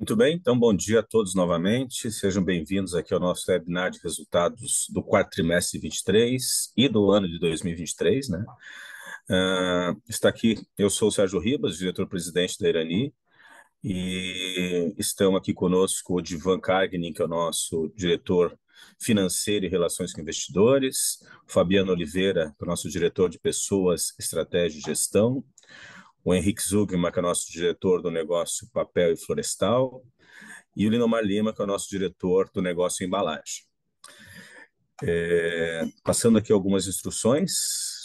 Muito bem, então bom dia a todos novamente. Sejam bem-vindos aqui ao nosso webinar de resultados do quarto trimestre 23 e do ano de 2023, né? Uh, está aqui, eu sou o Sérgio Ribas, diretor-presidente da Irani, e estão aqui conosco o Divan Cargnin, que é o nosso diretor financeiro e relações com investidores, o Fabiano Oliveira, que é o nosso diretor de pessoas, estratégia e gestão, o Henrique Zugma, que é o nosso diretor do negócio papel e florestal, e o Linomar Lima, que é o nosso diretor do negócio embalagem. É, passando aqui algumas instruções,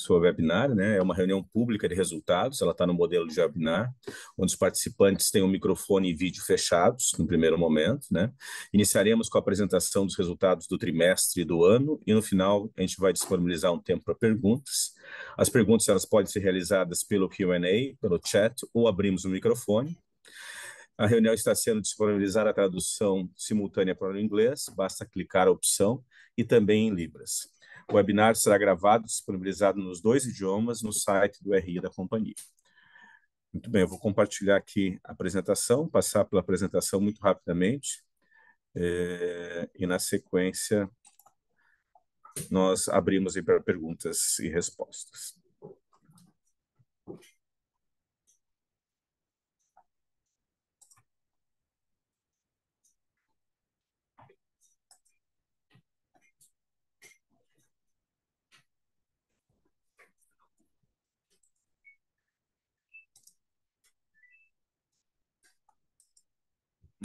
sua webinar, né? É uma reunião pública de resultados, ela está no modelo de webinar, onde os participantes têm o um microfone e vídeo fechados no primeiro momento, né? Iniciaremos com a apresentação dos resultados do trimestre e do ano e no final a gente vai disponibilizar um tempo para perguntas. As perguntas elas podem ser realizadas pelo Q&A, pelo chat ou abrimos o microfone. A reunião está sendo disponibilizada a tradução simultânea para o inglês, basta clicar a opção e também em Libras. O webinar será gravado e disponibilizado nos dois idiomas no site do RI da companhia. Muito bem, eu vou compartilhar aqui a apresentação, passar pela apresentação muito rapidamente é, e, na sequência, nós abrimos para perguntas e respostas.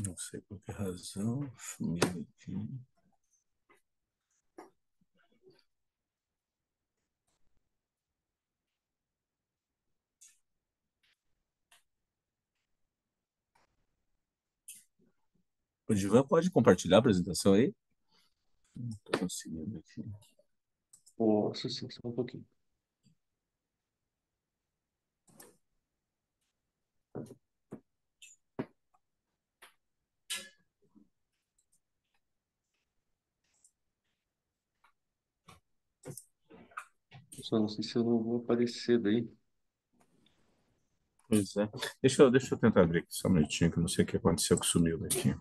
Não sei por que razão, sumiu aqui. O Divan pode compartilhar a apresentação aí? Não estou conseguindo aqui. Posso sim, só um pouquinho. Só não sei se eu não vou aparecer daí. Pois é. Deixa eu, deixa eu tentar abrir aqui só um minutinho, que eu não sei o que aconteceu que sumiu daqui.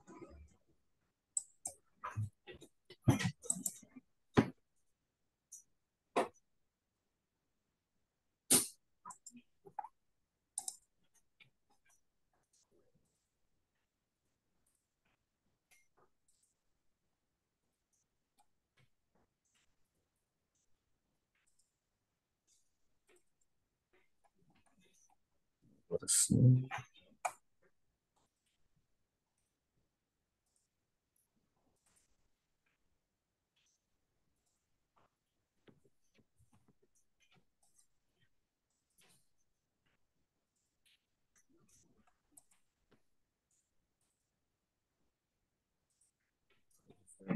assim.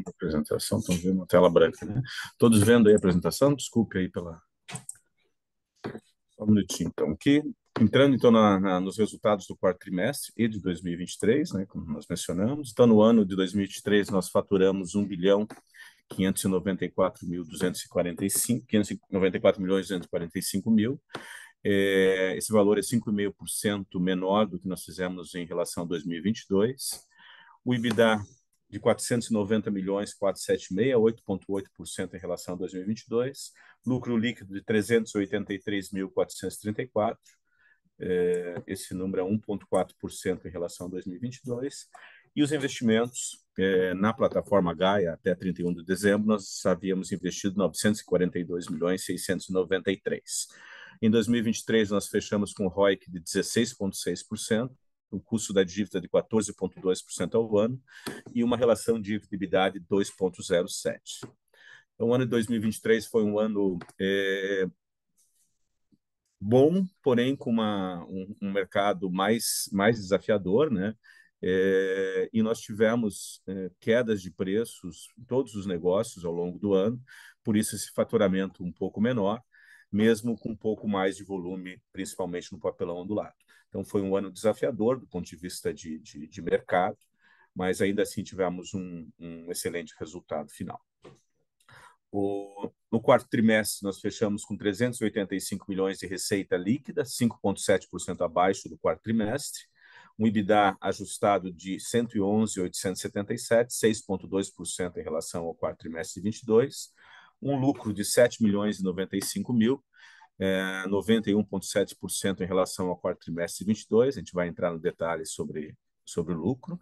apresentação, estão vendo uma tela branca, né? Todos vendo aí a apresentação? Desculpe aí pela... Só um minutinho, então, aqui entrando então na, na, nos resultados do quarto trimestre e de 2023, né, como nós mencionamos, então no ano de 2023 nós faturamos 1 bilhão 594.245, 594 milhões 245 mil. É, esse valor é 5,5% menor do que nós fizemos em relação a 2022. O EBITDA de 490 milhões 476, 8,8% em relação a 2022. Lucro líquido de 383.434 é, esse número é 1,4% em relação a 2022. E os investimentos é, na plataforma Gaia, até 31 de dezembro, nós havíamos investido 942 milhões 693. Em 2023, nós fechamos com um ROIC de 16,6%, o custo da dívida de 14,2% ao ano e uma relação dívida-EBITDA de 2,07. Então, o ano de 2023 foi um ano é, bom, porém com uma, um, um mercado mais, mais desafiador, né? É, e nós tivemos é, quedas de preços em todos os negócios ao longo do ano, por isso esse faturamento um pouco menor, mesmo com um pouco mais de volume, principalmente no papelão ondulado. Então, foi um ano desafiador do ponto de vista de, de, de mercado, mas ainda assim tivemos um, um excelente resultado final. O, no quarto trimestre, nós fechamos com 385 milhões de receita líquida, 5,7% abaixo do quarto trimestre. Um EBITDA ajustado de 111,877, 6,2% em relação ao quarto trimestre de 22. Um lucro de 7 milhões e 95 mil, é, 91,7% em relação ao quarto trimestre de 22. A gente vai entrar no detalhe sobre, sobre o lucro.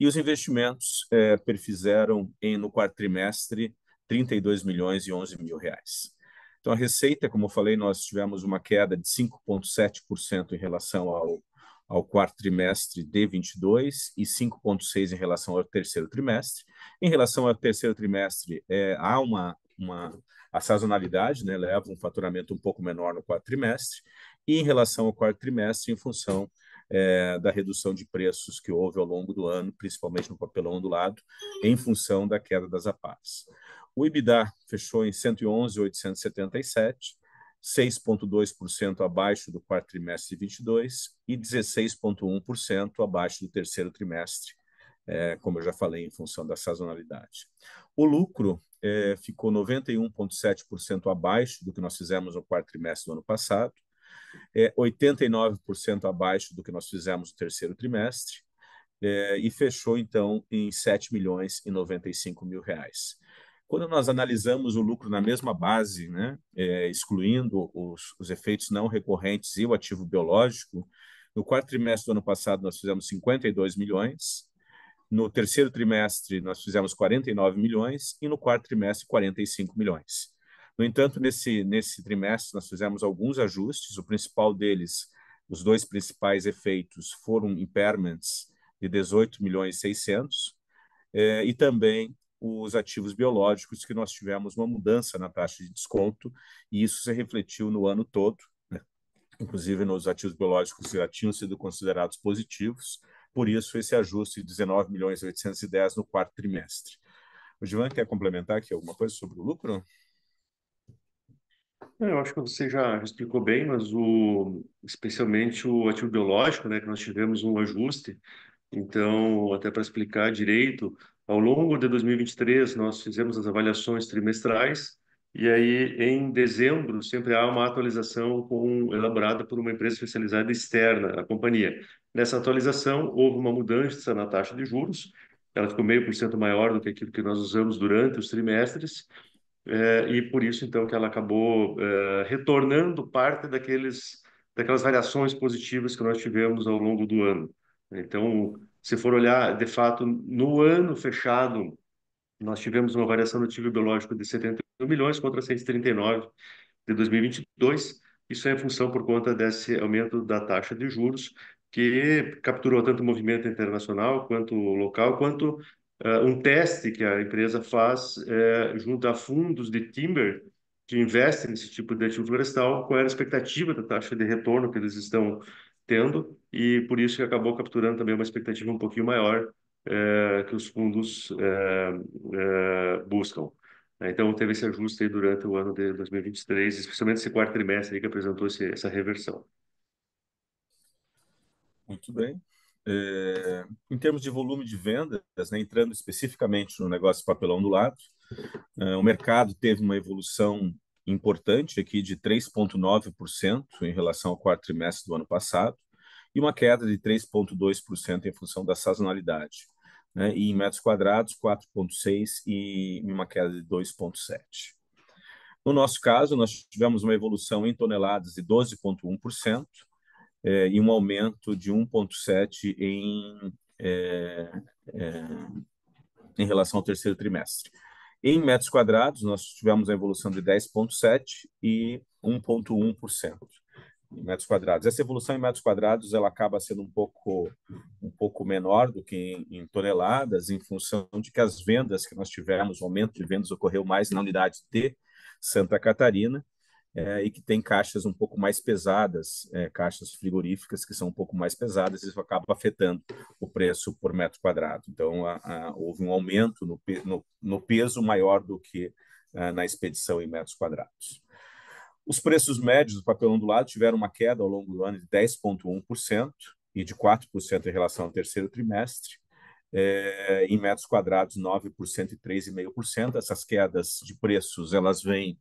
E os investimentos é, perfizeram em, no quarto trimestre 32 milhões e 11 mil reais. Então, a receita, como eu falei, nós tivemos uma queda de 5,7% em relação ao, ao quarto trimestre de 22 e 5,6% em relação ao terceiro trimestre. Em relação ao terceiro trimestre, é, há uma, uma a sazonalidade, né, leva um faturamento um pouco menor no quarto trimestre, e em relação ao quarto trimestre, em função é, da redução de preços que houve ao longo do ano, principalmente no papelão ondulado, em função da queda das APAS. O EBITDA fechou em 111,877, 6,2% abaixo do quarto trimestre de 22 e 16,1% abaixo do terceiro trimestre, é, como eu já falei, em função da sazonalidade. O lucro é, ficou 91,7% abaixo do que nós fizemos no quarto trimestre do ano passado, é, 89% abaixo do que nós fizemos no terceiro trimestre, é, e fechou então em 7 milhões e 95 mil reais. Quando nós analisamos o lucro na mesma base, né, é, excluindo os, os efeitos não recorrentes e o ativo biológico, no quarto trimestre do ano passado nós fizemos 52 milhões, no terceiro trimestre nós fizemos 49 milhões e no quarto trimestre 45 milhões. No entanto, nesse, nesse trimestre nós fizemos alguns ajustes, o principal deles, os dois principais efeitos foram impairments de 18 milhões e 600 eh, é, e também os ativos biológicos, que nós tivemos uma mudança na taxa de desconto, e isso se refletiu no ano todo, né? inclusive nos ativos biológicos que já tinham sido considerados positivos, por isso esse ajuste de 19 milhões 810 no quarto trimestre. O Givan quer complementar aqui alguma coisa sobre o lucro? É, eu acho que você já explicou bem, mas o, especialmente o ativo biológico, né, que nós tivemos um ajuste. Então, até para explicar direito, ao longo de 2023, nós fizemos as avaliações trimestrais e aí em dezembro sempre há uma atualização com, elaborada por uma empresa especializada externa à companhia. Nessa atualização houve uma mudança na taxa de juros, ela ficou meio por cento maior do que aquilo que nós usamos durante os trimestres eh, e por isso então que ela acabou eh, retornando parte daqueles daquelas variações positivas que nós tivemos ao longo do ano. Então se for olhar, de fato, no ano fechado, nós tivemos uma variação do ativo biológico de 71 milhões contra 139 de 2022. Isso é em função por conta desse aumento da taxa de juros, que capturou tanto o movimento internacional quanto local, quanto uh, um teste que a empresa faz uh, junto a fundos de timber que investem nesse tipo de ativo florestal, qual era a expectativa da taxa de retorno que eles estão tendo e por isso que acabou capturando também uma expectativa um pouquinho maior é, que os fundos é, é, buscam. Então, teve esse ajuste durante o ano de 2023, especialmente esse quarto trimestre que apresentou esse, essa reversão. Muito bem. É, em termos de volume de vendas, né, entrando especificamente no negócio de papelão do lado, é, o mercado teve uma evolução importante aqui de 3,9% em relação ao quarto trimestre do ano passado e uma queda de 3,2% em função da sazonalidade. Né? E em metros quadrados, 4,6% e uma queda de 2,7%. No nosso caso, nós tivemos uma evolução em toneladas de 12,1% eh, é, e um aumento de 1,7% em, eh, eh, em relação ao terceiro trimestre. Em metros quadrados, nós tivemos a evolução de 10,7% e 1,1% em metros quadrados. Essa evolução em metros quadrados ela acaba sendo um pouco, um pouco menor do que em, em toneladas, em função de que as vendas que nós tivemos, o aumento de vendas ocorreu mais na unidade T, Santa Catarina, é, e que tem caixas um pouco mais pesadas, é, caixas frigoríficas que são um pouco mais pesadas, isso acaba afetando o preço por metro quadrado. Então, a, a, houve um aumento no, no, no, peso maior do que a, é, na expedição em metros quadrados. Os preços médios do papel ondulado tiveram uma queda ao longo do ano de 10,1% e de 4% em relação ao terceiro trimestre. É, em metros quadrados, 9% e 3,5%. Essas quedas de preços elas vêm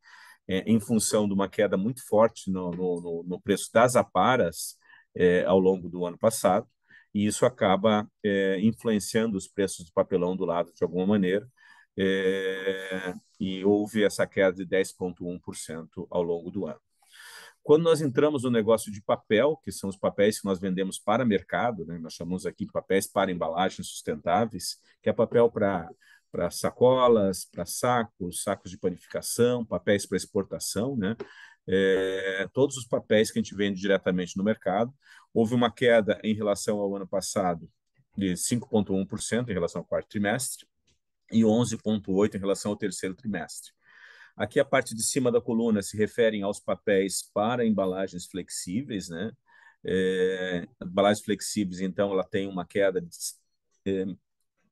é, em função de uma queda muito forte no, no, no preço das aparas é, ao longo do ano passado, e isso acaba é, influenciando os preços do papelão do lado de alguma maneira, é, e houve essa queda de 10,1% ao longo do ano. Quando nós entramos no negócio de papel, que são os papéis que nós vendemos para mercado, né? nós chamamos aqui de papéis para embalagens sustentáveis, que é papel para para sacolas, para sacos, sacos de panificação, papéis para exportação, né? É, todos os papéis que a gente vende diretamente no mercado. Houve uma queda em relação ao ano passado de 5,1% em relação ao quarto trimestre e 11,8% em relação ao terceiro trimestre. Aqui a parte de cima da coluna se referem aos papéis para embalagens flexíveis, né? É, embalagens flexíveis, então, ela tem uma queda de é,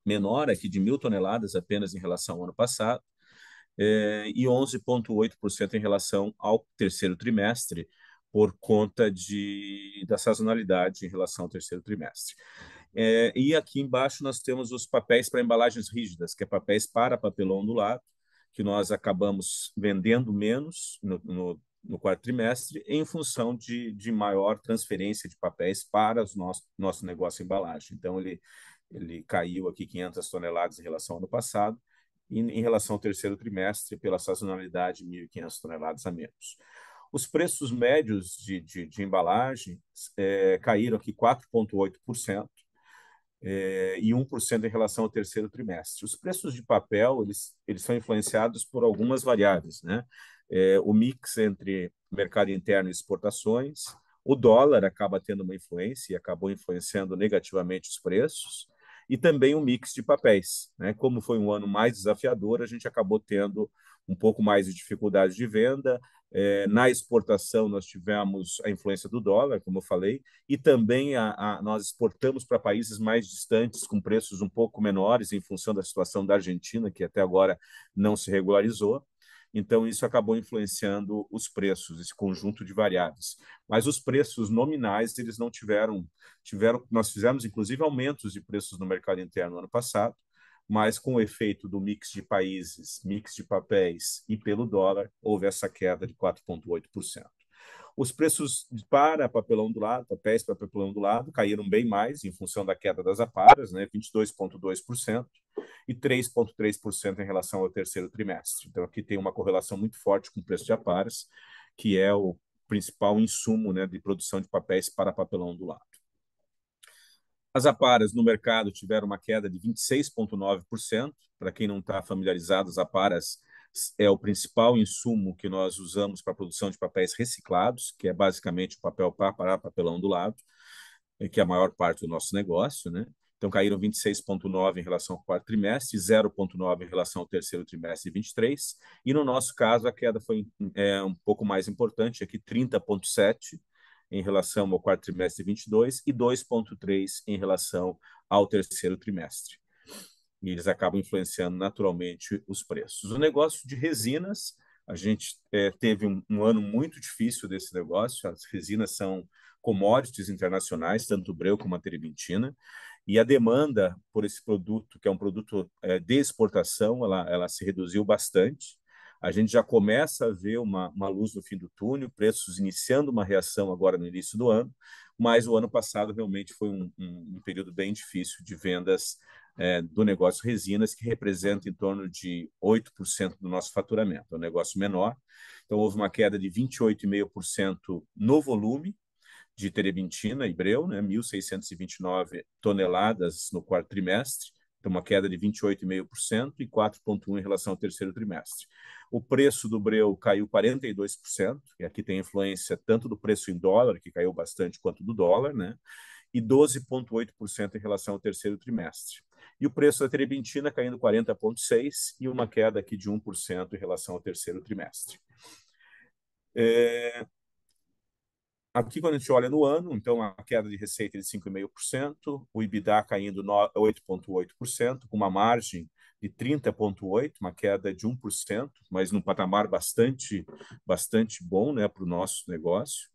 menor aqui de mil toneladas apenas em relação ao ano passado, eh, e 11,8% em relação ao terceiro trimestre, por conta de, da sazonalidade em relação ao terceiro trimestre. Eh, e aqui embaixo nós temos os papéis para embalagens rígidas, que é papéis para papelão do lado que nós acabamos vendendo menos no, no, no quarto trimestre, em função de, de maior transferência de papéis para o nosso, nosso negócio de embalagem. Então, ele, ele caiu aqui 500 toneladas em relação ao ano passado, e em relação ao terceiro trimestre, pela sazonalidade, 1.500 toneladas a menos. Os preços médios de, de, de embalagem é, caíram aqui 4,8%, é, e 1% em relação ao terceiro trimestre. Os preços de papel eles, eles são influenciados por algumas variáveis, né? É, o mix entre mercado interno e exportações, o dólar acaba tendo uma influência e acabou influenciando negativamente os preços, e também um mix de papéis. Né? Como foi um ano mais desafiador, a gente acabou tendo um pouco mais de dificuldade de venda. É, na exportação, nós tivemos a influência do dólar, como eu falei, e também a, a, nós exportamos para países mais distantes, com preços um pouco menores, em função da situação da Argentina, que até agora não se regularizou. Então, isso acabou influenciando os preços, esse conjunto de variáveis. Mas os preços nominais, eles não tiveram. tiveram nós fizemos, inclusive, aumentos de preços no mercado interno ano passado, mas com o efeito do mix de países, mix de papéis e pelo dólar, houve essa queda de 4,8%. Os preços para papelão do lado, papéis para papelão do lado, caíram bem mais em função da queda das aparas, né, 22,2% e 3,3% em relação ao terceiro trimestre. Então, aqui tem uma correlação muito forte com o preço de apares, que é o principal insumo né, de produção de papéis para papelão do lado. As aparas no mercado tiveram uma queda de 26,9%. Para quem não está familiarizado, as aparas é o principal insumo que nós usamos para a produção de papéis reciclados, que é basicamente o papel para papelão do lado, que é a maior parte do nosso negócio, né? Então, caíram 26,9% em relação ao quarto trimestre, 0,9% em relação ao terceiro trimestre de 23. E no nosso caso, a queda foi é, um pouco mais importante, aqui 30,7% em relação ao quarto trimestre de 22 e 2,3% em relação ao terceiro trimestre. E eles acabam influenciando naturalmente os preços. O negócio de resinas, a gente é, teve um, um ano muito difícil desse negócio, as resinas são commodities internacionais, tanto o breu como a terebintina, e a demanda por esse produto, que é um produto é, de exportação, ela, ela se reduziu bastante. A gente já começa a ver uma, uma luz no fim do túnel, preços iniciando uma reação agora no início do ano, mas o ano passado realmente foi um, um, um período bem difícil de vendas é, do negócio resinas, que representa em torno de 8% do nosso faturamento, é um negócio menor. Então, houve uma queda de 28,5% no volume, de terebintina e breu, né, 1.629 toneladas no quarto trimestre, então uma queda de 28,5% e 4,1% em relação ao terceiro trimestre. O preço do breu caiu 42%, e aqui tem influência tanto do preço em dólar, que caiu bastante, quanto do dólar, né, e 12,8% em relação ao terceiro trimestre. E o preço da terebintina caindo 40,6% e uma queda aqui de 1% em relação ao terceiro trimestre. É, Aqui, quando a gente olha no ano, então a queda de receita é de 5,5%, o EBITDA caindo 8,8%, com uma margem de 30,8%, uma queda de 1%, mas num patamar bastante, bastante bom né, para o nosso negócio.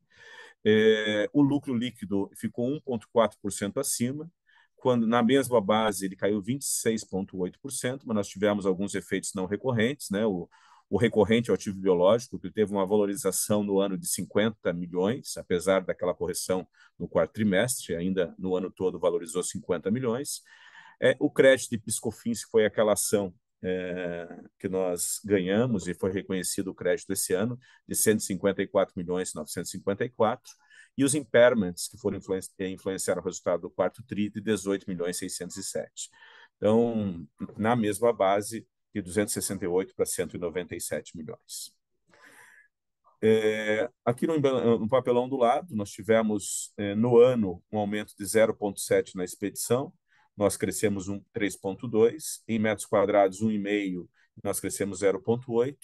É, o lucro líquido ficou 1,4% acima, quando na mesma base ele caiu 26,8%, mas nós tivemos alguns efeitos não recorrentes, né? O, o recorrente ao ativo biológico, que teve uma valorização no ano de 50 milhões, apesar daquela correção no quarto trimestre, ainda no ano todo valorizou 50 milhões. É, o crédito de Piscofins, que foi aquela ação é, que nós ganhamos e foi reconhecido o crédito esse ano, de 154 milhões 954, e os impairments, que foram é, influenciar o resultado do quarto TRI, de 18 milhões 607. Então, na mesma base, de 268 para 197 milhões. É, aqui no, no, papelão do lado, nós tivemos é, no ano um aumento de 0,7 na expedição, nós crescemos um 3,2, em metros quadrados 1,5, nós crescemos 0,8,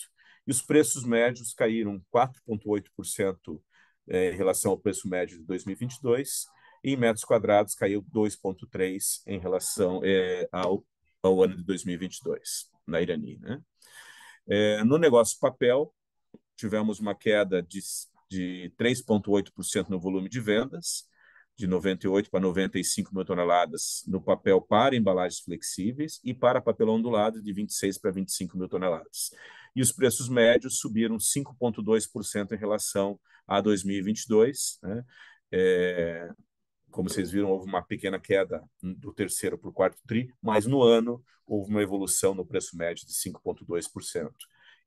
e os preços médios caíram 4,8% é, em relação ao preço médio de 2022, e em metros quadrados caiu 2,3 em relação eh, ao, ao ano de 2022 na Irani. Né? É, no negócio papel, tivemos uma queda de, de 3,8% no volume de vendas, de 98 para 95 mil toneladas no papel para embalagens flexíveis e para papel ondulado de 26 para 25 mil toneladas. E os preços médios subiram 5,2% em relação a 2022. Né? É, como vocês viram, houve uma pequena queda do terceiro para o quarto TRI, mas no ano houve uma evolução no preço médio de 5,2%.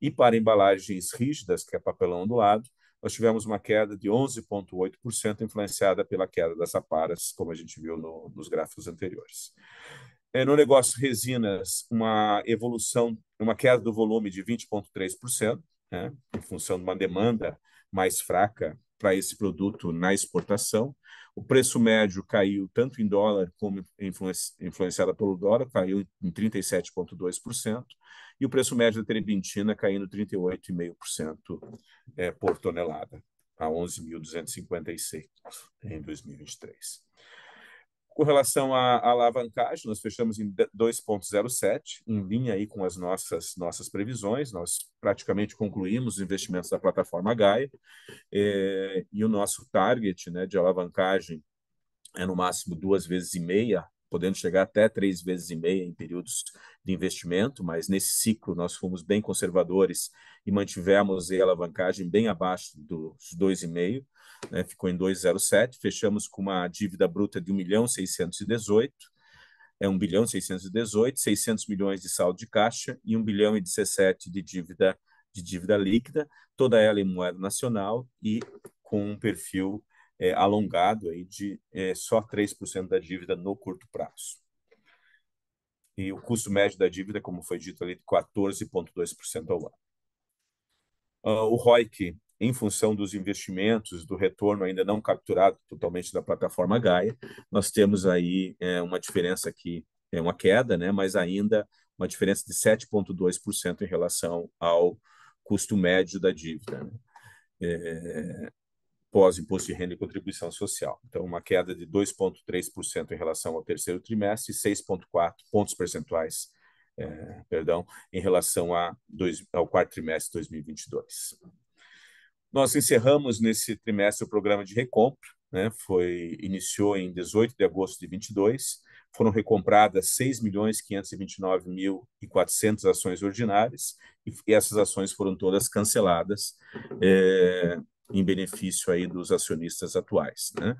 E para embalagens rígidas, que é papelão do lado, nós tivemos uma queda de 11,8%, influenciada pela queda das aparas, como a gente viu no, nos gráficos anteriores. É, no negócio resinas, uma evolução, uma queda do volume de 20,3%, né, em função de uma demanda mais fraca para esse produto na exportação. O preço médio caiu tanto em dólar como influenciado pelo dólar, caiu em 37,2%, e o preço médio da Treventina caindo 38,5% eh, por tonelada, a 11.256 em 2023. Com relação à, alavancagem, nós fechamos em 2,07, em linha aí com as nossas, nossas previsões. Nós praticamente concluímos os investimentos da plataforma Gaia é, e o nosso target né, de alavancagem é no máximo duas vezes e meia podendo chegar até três vezes e meia em períodos de investimento, mas nesse ciclo nós fomos bem conservadores e mantivemos a alavancagem bem abaixo dos 2,5, né? ficou em 2,07, fechamos com uma dívida bruta de 1 milhão 618, é 1 bilhão 618, 600 milhões de saldo de caixa e 1 bilhão e 17 de dívida de dívida líquida, toda ela em moeda nacional e com um perfil é, alongado aí de é, só 3% da dívida no curto prazo. E o custo médio da dívida, como foi dito ali, de 14,2% ao ano. Uh, o ROIC, em função dos investimentos, do retorno ainda não capturado totalmente da plataforma Gaia, nós temos aí é, uma diferença aqui, é uma queda, né, mas ainda uma diferença de 7,2% em relação ao custo médio da dívida. Né? É, pós-imposto de renda e contribuição social. Então, uma queda de 2,3% em relação ao terceiro trimestre e 6,4 pontos percentuais, é, perdão, em relação a dois, ao quarto trimestre de 2022. Nós encerramos nesse trimestre o programa de recompra, né? Foi iniciou em 18 de agosto de 2022, Foram recompradas 6.529.400 milhões mil e ações ordinárias e essas ações foram todas canceladas. É, em benefício aí dos acionistas atuais. Né?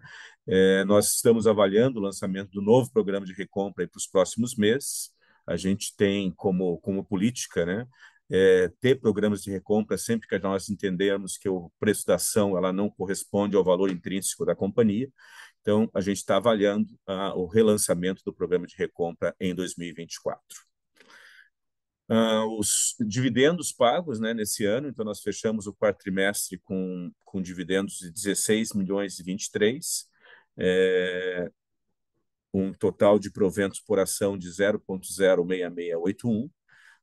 É, nós estamos avaliando o lançamento do novo programa de recompra para os próximos meses. A gente tem como, como política né, é, ter programas de recompra sempre que nós entendermos que o preço da ação ela não corresponde ao valor intrínseco da companhia. Então, a gente está avaliando o relançamento do programa de recompra em 2024 uh, os dividendos pagos né, nesse ano, então nós fechamos o quarto trimestre com, com dividendos de 16 milhões e 23, é, um total de proventos por ação de 0,06681,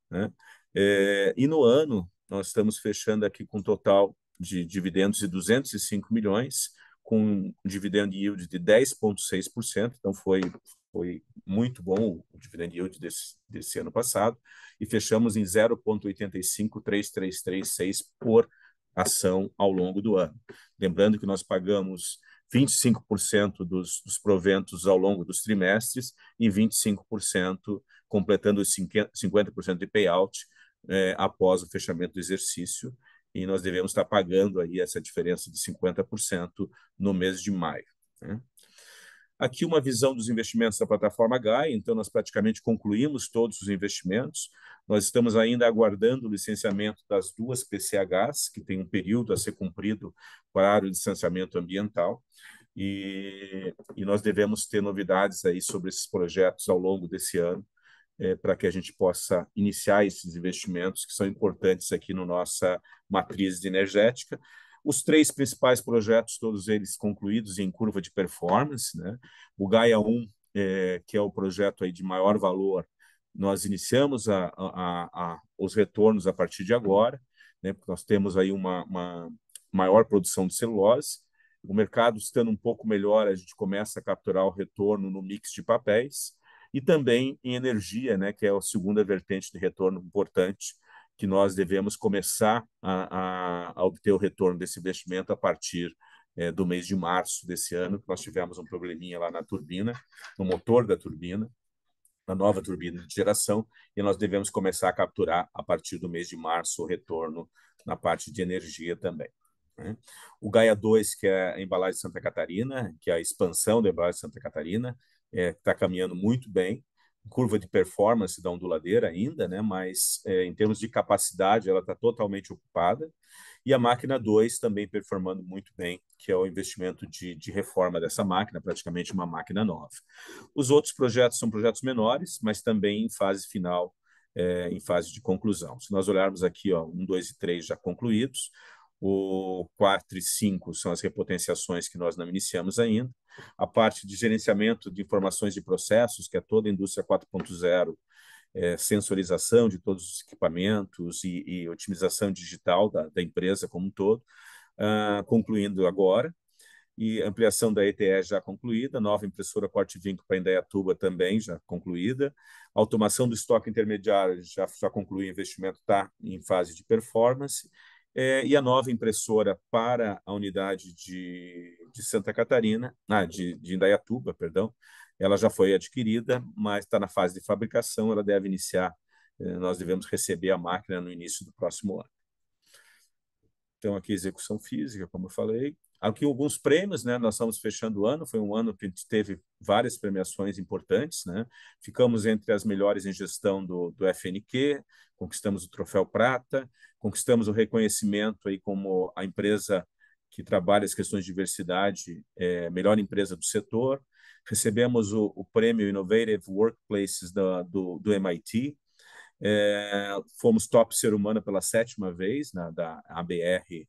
né? É, e no ano, nós estamos fechando aqui com um total de dividendos de 205 milhões, com um dividend yield de 10,6%, então foi, foi muito bom o dividend yield desse, desse ano passado, e fechamos em 0.853336 por ação ao longo do ano. Lembrando que nós pagamos 25% dos, dos proventos ao longo dos trimestres e 25% completando os 50% de payout é, após o fechamento do exercício, e nós devemos estar pagando aí essa diferença de 50% no mês de maio. Né? Aqui uma visão dos investimentos da plataforma GAI, então nós praticamente concluímos todos os investimentos. Nós estamos ainda aguardando o licenciamento das duas PCHs, que tem um período a ser cumprido para o licenciamento ambiental. E, e nós devemos ter novidades aí sobre esses projetos ao longo desse ano, é, para que a gente possa iniciar esses investimentos que são importantes aqui na no nossa matriz energética. Os três principais projetos, todos eles concluídos em curva de performance. Né? O Gaia 1, é, que é o projeto aí de maior valor, nós iniciamos a, a, a, os retornos a partir de agora, né? porque nós temos aí uma, uma maior produção de celulose. O mercado estando um pouco melhor, a gente começa a capturar o retorno no mix de papéis e também em energia, né, que é a segunda vertente de retorno importante, que nós devemos começar a, a obter o retorno desse investimento a partir é, do mês de março desse ano, que nós tivemos um probleminha lá na turbina, no motor da turbina, na nova turbina de geração, e nós devemos começar a capturar a partir do mês de março o retorno na parte de energia também. Né? O Gaia 2, que é a embalagem de Santa Catarina, que é a expansão da embalagem de Santa Catarina, está é, tá caminhando muito bem, curva de performance da onduladeira ainda, né? mas é, em termos de capacidade ela está totalmente ocupada. E a máquina 2 também performando muito bem, que é o investimento de, de reforma dessa máquina, praticamente uma máquina nova. Os outros projetos são projetos menores, mas também em fase final, é, em fase de conclusão. Se nós olharmos aqui, ó, 1, um, 2 e 3 já concluídos, o 4 e 5 são as repotenciações que nós não iniciamos ainda. A parte de gerenciamento de informações de processos, que é toda a indústria 4.0, é, sensorização de todos os equipamentos e, e otimização digital da, da, empresa como um todo, uh, concluindo agora. E ampliação da ETE já concluída, nova impressora corte vinco para Indaiatuba também já concluída, automação do estoque intermediário já, já concluiu, investimento está em fase de performance, é, e a nova impressora para a unidade de, de Santa Catarina, ah, de, de Indaiatuba, perdão, ela já foi adquirida, mas está na fase de fabricação, ela deve iniciar, é, nós devemos receber a máquina no início do próximo ano. Então, aqui execução física, como eu falei, Aqui alguns prêmios, né? Nós estamos fechando o ano, foi um ano que teve várias premiações importantes, né? Ficamos entre as melhores em gestão do, do FNQ, conquistamos o troféu prata, conquistamos o reconhecimento aí como a empresa que trabalha as questões de diversidade, é, melhor empresa do setor. Recebemos o, o prêmio Innovative Workplaces da, do, do MIT. É, fomos top ser humano pela sétima vez na, da ABRH.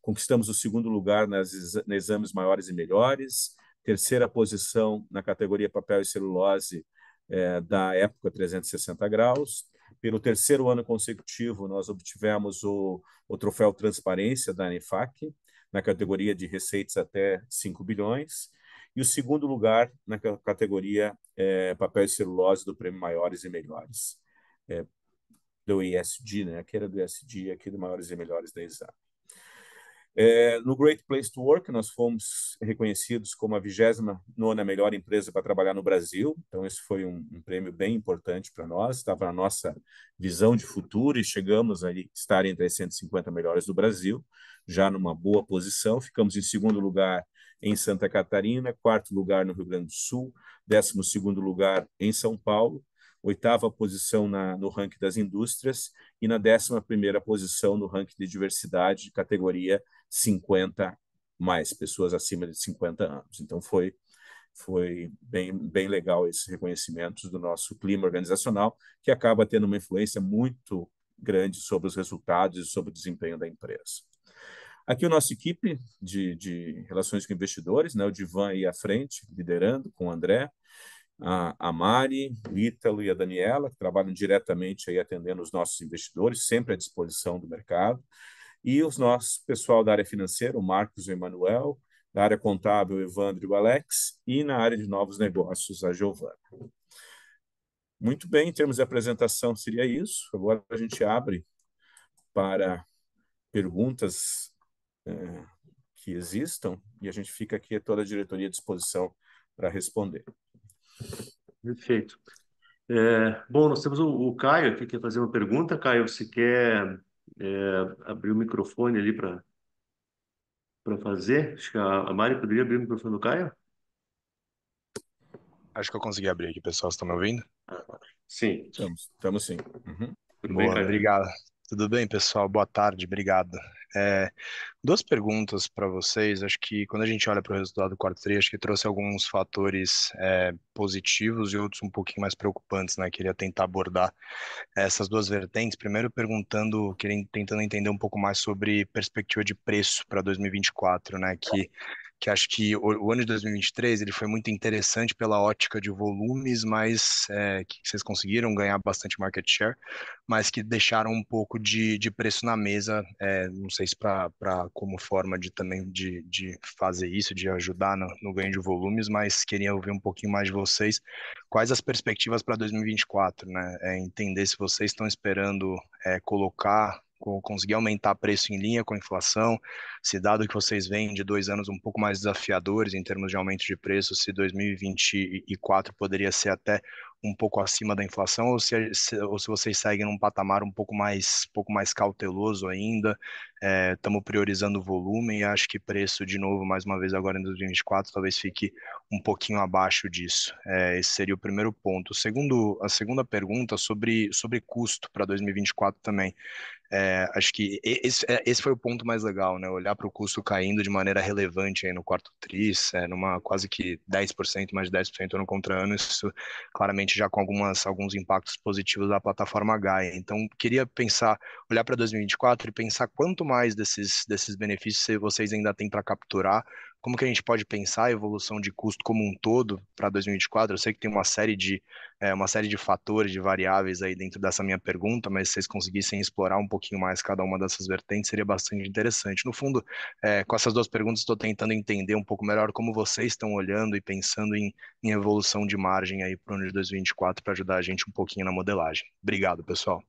Conquistamos o segundo lugar nas exames maiores e melhores, terceira posição na categoria papel e celulose é, da época 360 graus. Pelo terceiro ano consecutivo, nós obtivemos o, o troféu Transparência da Anefac, na categoria de receitas até 5 bilhões, e o segundo lugar na categoria é, papel e celulose do Prêmio Maiores e Melhores, é, do ESG, né? aquele do ESG aqui do Maiores e Melhores da Exame. É, no Great Place to Work, nós fomos reconhecidos como a 29 melhor empresa para trabalhar no Brasil. Então, esse foi um, um prêmio bem importante para nós, estava na nossa visão de futuro e chegamos a estar entre as 150 melhores do Brasil, já numa boa posição. Ficamos em segundo lugar em Santa Catarina, quarto lugar no Rio Grande do Sul, décimo segundo lugar em São Paulo, oitava posição na, no ranking das indústrias e na décima primeira posição no ranking de diversidade, de categoria 50 mais, pessoas acima de 50 anos. Então foi foi bem, bem legal esses reconhecimentos do nosso clima organizacional, que acaba tendo uma influência muito grande sobre os resultados e sobre o desempenho da empresa. Aqui o nosso equipe de, de relações com investidores, né, o Divan aí à frente, liderando com o André, a, a Mari, o Ítalo e a Daniela, que trabalham diretamente aí atendendo os nossos investidores, sempre à disposição do mercado e os nossos pessoal da área financeira, o Marcos e o Emanuel, da área contábil, o Evandro e o Alex, e na área de novos negócios, a Giovana. Muito bem, em termos de apresentação, seria isso. Agora a gente abre para perguntas é, que existam e a gente fica aqui, toda a diretoria à disposição para responder. Perfeito. É, bom, nós temos o, o Caio aqui que quer fazer uma pergunta. Caio, você quer é, abrir o microfone ali para para fazer. Acho que a Mari poderia abrir o microfone do Caio. Acho que eu consegui abrir aqui, pessoal. Vocês estão me ouvindo? Sim. Estamos, estamos sim. Uhum. Tudo Boa, bem, Caio? Obrigado. Tudo bem, pessoal? Boa tarde, obrigado. É, duas perguntas para vocês. Acho que quando a gente olha para o resultado do quarto tri, acho que trouxe alguns fatores é, positivos e outros um pouquinho mais preocupantes, né? Queria tentar abordar essas duas vertentes. Primeiro, perguntando, querendo, tentando entender um pouco mais sobre perspectiva de preço para 2024, né? Que que acho que o, o, ano de 2023 ele foi muito interessante pela ótica de volumes, mas é, que vocês conseguiram ganhar bastante market share, mas que deixaram um pouco de, de preço na mesa, é, não sei se para como forma de também de, de fazer isso, de ajudar no, no ganho de volumes, mas queria ouvir um pouquinho mais de vocês, quais as perspectivas para 2024, né? É, entender se vocês estão esperando é, colocar conseguir aumentar preço em linha com a inflação, se dado que vocês vêm de dois anos um pouco mais desafiadores em termos de aumento de preço, se 2024 poderia ser até um pouco acima da inflação, ou se, se, ou se vocês seguem num patamar um pouco mais, pouco mais cauteloso ainda, estamos é, priorizando o volume e acho que preço, de novo, mais uma vez agora em 2024, talvez fique um pouquinho abaixo disso. É, esse seria o primeiro ponto. segundo, a segunda pergunta sobre, sobre custo para 2024 também. É, acho que esse, é, esse, foi o ponto mais legal, né? Olhar para o custo caindo de maneira relevante aí no quarto tris, é, numa quase que 10%, mais de 10% ano contra ano, isso claramente já com algumas, alguns impactos positivos da plataforma Gaia. Então, queria pensar, olhar para 2024 e pensar quanto mais desses, desses benefícios vocês ainda têm para capturar como que a gente pode pensar a evolução de custo como um todo para 2024? Eu sei que tem uma série de é, uma série de fatores, de variáveis aí dentro dessa minha pergunta, mas se vocês conseguissem explorar um pouquinho mais cada uma dessas vertentes, seria bastante interessante. No fundo, é, com essas duas perguntas, estou tentando entender um pouco melhor como vocês estão olhando e pensando em, em evolução de margem aí para o ano de 2024 para ajudar a gente um pouquinho na modelagem. Obrigado, pessoal.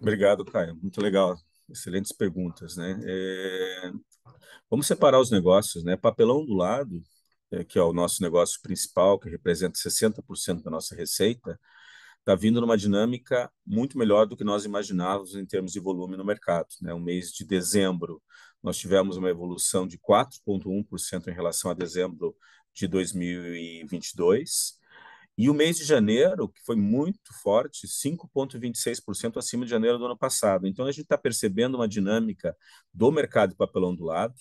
Obrigado, Caio. Muito legal. Excelentes perguntas, né? É... Vamos separar os negócios, né? Papelão do lado, é, que é o nosso negócio principal, que representa 60% da nossa receita, está vindo numa dinâmica muito melhor do que nós imaginávamos em termos de volume no mercado. Né? O mês de dezembro, nós tivemos uma evolução de 4,1% em relação a dezembro de 2022. E o mês de janeiro, que foi muito forte, 5,26% acima de janeiro do ano passado. Então, a gente está percebendo uma dinâmica do mercado de papelão do lado,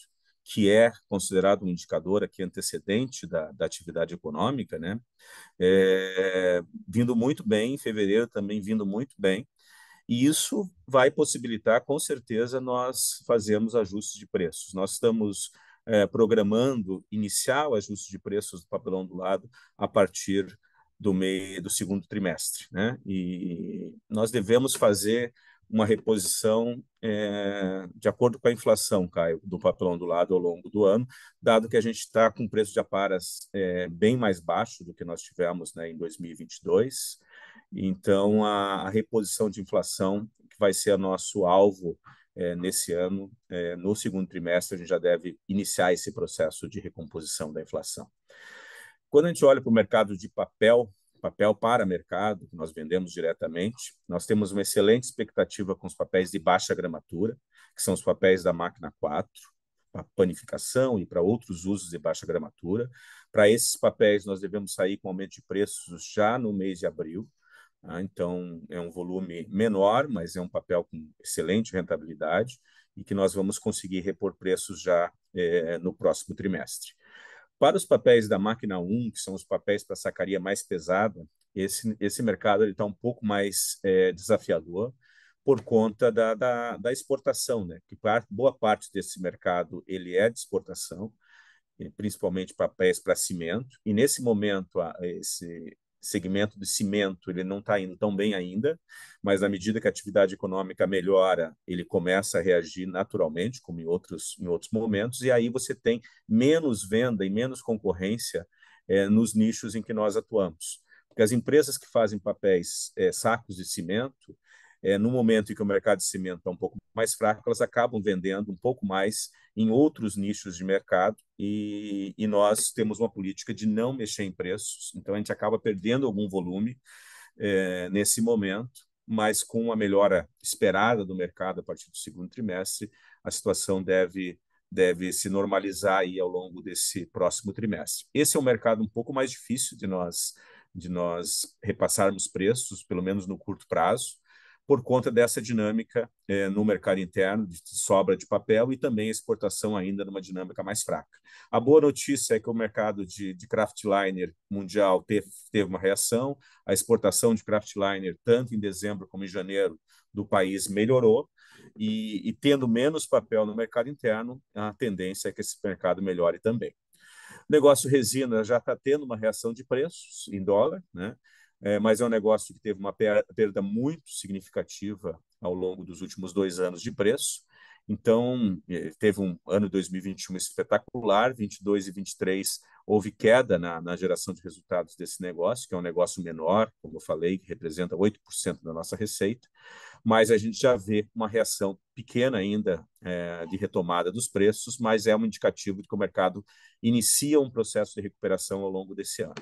que é considerado um indicador aqui antecedente da, da atividade econômica, né? É, vindo muito bem, em fevereiro também vindo muito bem. E isso vai possibilitar, com certeza, nós fazermos ajustes de preços. Nós estamos é, programando iniciar o ajuste de preços do papelão do lado a partir do meio do segundo trimestre, né? E nós devemos fazer uma reposição é, de acordo com a inflação, Caio, do papelão do lado ao longo do ano, dado que a gente está com preço de aparas é, bem mais baixo do que nós tivemos né, em 2022. Então, a, a reposição de inflação, que vai ser nosso alvo é, nesse ano, é, no segundo trimestre, a gente já deve iniciar esse processo de recomposição da inflação. Quando a gente olha para o mercado de papel, papel para mercado, que nós vendemos diretamente, nós temos uma excelente expectativa com os papéis de baixa gramatura, que são os papéis da máquina 4, para panificação e para outros usos de baixa gramatura. Para esses papéis, nós devemos sair com aumento de preços já no mês de abril. Ah, então, é um volume menor, mas é um papel com excelente rentabilidade e que nós vamos conseguir repor preços já eh, no próximo trimestre. Para os papéis da máquina 1, que são os papéis para sacaria mais pesada, esse, esse mercado está um pouco mais é, desafiador por conta da, da, da exportação, né? que boa parte desse mercado ele é de exportação, principalmente papéis para cimento, e nesse momento esse, segmento de cimento ele não está indo tão bem ainda, mas à medida que a atividade econômica melhora, ele começa a reagir naturalmente, como em outros, em outros momentos, e aí você tem menos venda e menos concorrência é, nos nichos em que nós atuamos. Porque as empresas que fazem papéis é, sacos de cimento, é, no momento em que o mercado de cimento está um pouco mais fraco, elas acabam vendendo um pouco mais em outros nichos de mercado e, e nós temos uma política de não mexer em preços, então a gente acaba perdendo algum volume é, nesse momento, mas com a melhora esperada do mercado a partir do segundo trimestre, a situação deve deve se normalizar aí ao longo desse próximo trimestre. Esse é um mercado um pouco mais difícil de nós de nós repassarmos preços, pelo menos no curto prazo, por conta dessa dinâmica eh, no mercado interno de sobra de papel e também a exportação ainda numa dinâmica mais fraca. A boa notícia é que o mercado de, de craftliner mundial teve, teve uma reação, a exportação de craftliner, tanto em dezembro como em janeiro, do país melhorou, e, e tendo menos papel no mercado interno, a tendência é que esse mercado melhore também. O negócio resina já está tendo uma reação de preços em dólar, né? é, mas é um negócio que teve uma perda muito significativa ao longo dos últimos dois anos de preço. Então, é, teve um ano 2021 espetacular, 22 e 23 houve queda na, na geração de resultados desse negócio, que é um negócio menor, como eu falei, que representa 8% da nossa receita, mas a gente já vê uma reação pequena ainda é, de retomada dos preços, mas é um indicativo de que o mercado inicia um processo de recuperação ao longo desse ano.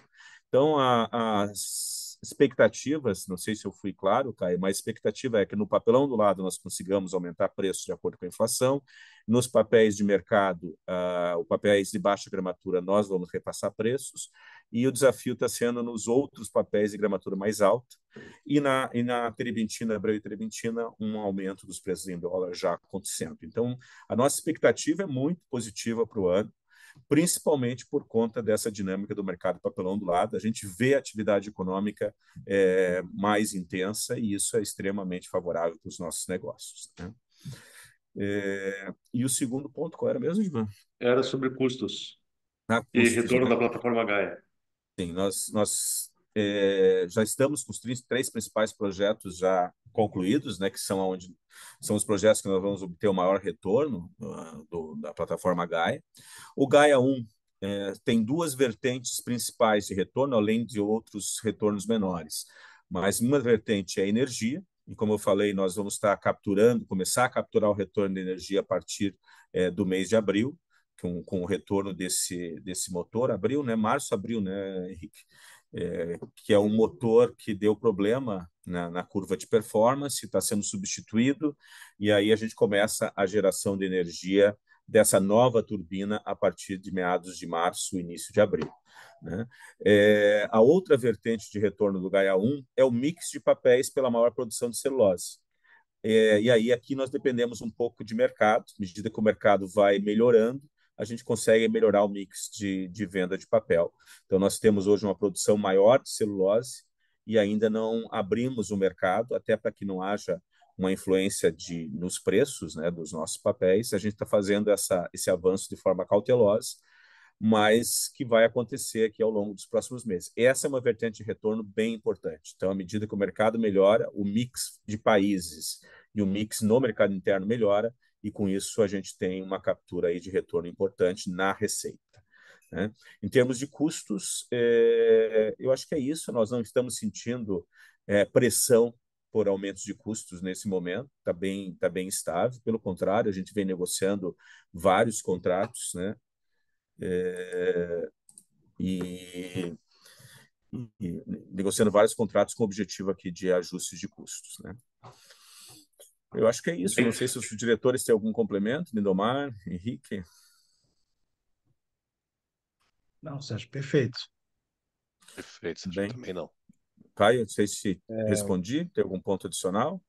Então, a, as expectativas, não sei se eu fui claro, Caio, mas a expectativa é que no papelão do lado nós consigamos aumentar preço de acordo com a inflação, nos papéis de mercado, uh, ah, os papéis de baixa gramatura, nós vamos repassar preços, e o desafio está sendo nos outros papéis de gramatura mais alta, e na, e na Terebentina, Abreu e Terebentina, um aumento dos preços em dólar já acontecendo. Então, a nossa expectativa é muito positiva para o ano, principalmente por conta dessa dinâmica do mercado papelão do lado. A gente vê a atividade econômica é, mais intensa e isso é extremamente favorável para os nossos negócios. Né? É, e o segundo ponto, qual era mesmo, Ivan? Era sobre custos, ah, custos e retorno né? da plataforma Gaia. Sim, nós, nós é, já estamos com os três principais projetos já concluídos, né, que são onde são os projetos que nós vamos obter o maior retorno uh, do, da plataforma Gaia. O Gaia 1 é, tem duas vertentes principais de retorno, além de outros retornos menores. Mas uma vertente é energia, e como eu falei, nós vamos estar capturando, começar a capturar o retorno de energia a partir é, do mês de abril, com, com o retorno desse, desse motor, abril, né? Março, abril, né, Henrique? é, que é um motor que deu problema na, na curva de performance, está sendo substituído, e aí a gente começa a geração de energia dessa nova turbina a partir de meados de março, início de abril. Né? É, a outra vertente de retorno do Gaia 1 é o mix de papéis pela maior produção de celulose. É, e aí aqui nós dependemos um pouco de mercado, à medida que o mercado vai melhorando, a gente consegue melhorar o mix de, de venda de papel. Então, nós temos hoje uma produção maior de celulose e ainda não abrimos o mercado, até para que não haja uma influência de, nos preços né, dos nossos papéis. A gente está fazendo essa, esse avanço de forma cautelosa, mas que vai acontecer aqui ao longo dos próximos meses. Essa é uma vertente de retorno bem importante. Então, à medida que o mercado melhora, o mix de países e o mix no mercado interno melhora, e com isso a gente tem uma captura aí de retorno importante na receita. Né? Em termos de custos, é, eu acho que é isso, nós não estamos sentindo é, pressão por aumentos de custos nesse momento, está bem, tá bem estável, pelo contrário, a gente vem negociando vários contratos, né? É, e, e negociando vários contratos com o objetivo aqui de ajustes de custos, né? Eu acho que é isso. Não sei se os diretores têm algum complemento, Lindomar, Henrique. Não, Sérgio, perfeito. Perfeito, Sérgio, Bem. também não. Caio, não sei se é... respondi, tem algum ponto adicional?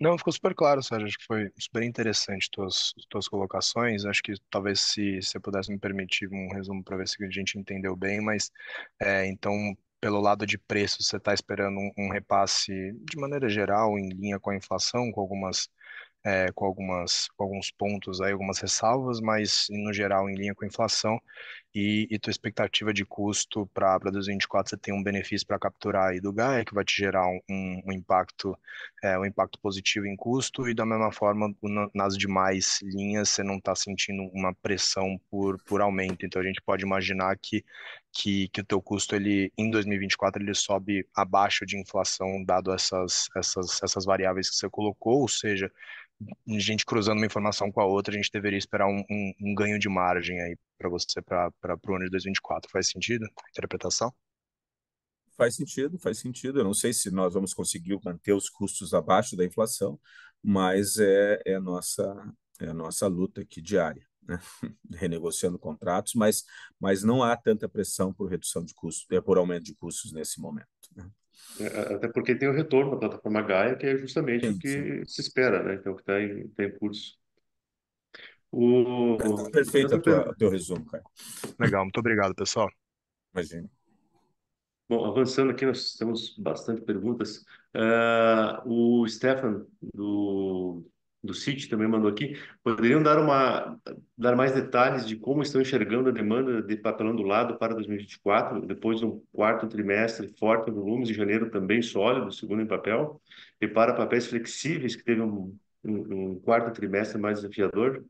Não, ficou super claro, Sérgio, acho que foi super interessante tuas, tuas colocações, acho que talvez se você pudesse me permitir um resumo para ver se a gente entendeu bem, mas é, então pelo lado de preço, você está esperando um, um, repasse, de maneira geral, em linha com a inflação, com algumas. É, com, algumas, com alguns pontos aí, algumas ressalvas, mas no geral em linha com a inflação e, e tua expectativa de custo para 2024, você tem um benefício para capturar aí do GAE, que vai te gerar um, um, impacto é, um impacto positivo em custo, e da mesma forma, nas demais linhas, você não está sentindo uma pressão por, por aumento. Então, a gente pode imaginar que, que, que o teu custo, ele em 2024, ele sobe abaixo de inflação, dado essas, essas, essas variáveis que você colocou, ou seja, a gente cruzando uma informação com a outra, a gente deveria esperar um, um, um ganho de margem aí para você, para o ano de 2024. Faz sentido a interpretação? Faz sentido, faz sentido. Eu não sei se nós vamos conseguir manter os custos abaixo da inflação, mas é, é, nossa, é a nossa luta aqui diária. Né? renegociando contratos, mas, mas não há tanta pressão por redução de custos, é, por aumento de custos nesse momento. Né? É, até porque tem o retorno da plataforma Gaia, que é justamente sim, o que sim. se espera, né? Então, que está em, tá em curso. O... Tá perfeito o teu resumo, cara. Legal, muito obrigado, pessoal. Imagina. Bom, avançando aqui, nós temos bastante perguntas. Uh, o Stefan, do do City também mandou aqui. Poderiam dar, uma, dar mais detalhes de como estão enxergando a demanda de papelão do lado para 2024, depois de um quarto trimestre forte em volumes, em janeiro também sólido, segundo em papel, e para papéis flexíveis, que teve um, um, um quarto trimestre mais desafiador?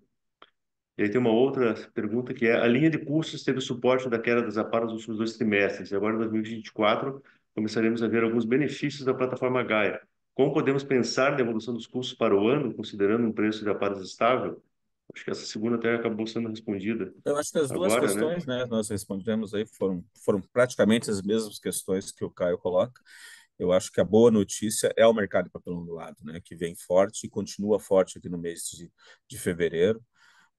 E aí tem uma outra pergunta que é: a linha de custos teve suporte da queda das aparas nos últimos dois trimestres, e agora em 2024 começaremos a ver alguns benefícios da plataforma Gaia como podemos pensar na evolução dos custos para o ano, considerando um preço de aparas estável? Acho que essa segunda até acabou sendo respondida. Eu acho que as duas Agora, né? questões, né? né? nós respondemos aí foram, foram praticamente as mesmas questões que o Caio coloca. Eu acho que a boa notícia é o mercado lado, né, que vem forte e continua forte aqui no mês de, de fevereiro.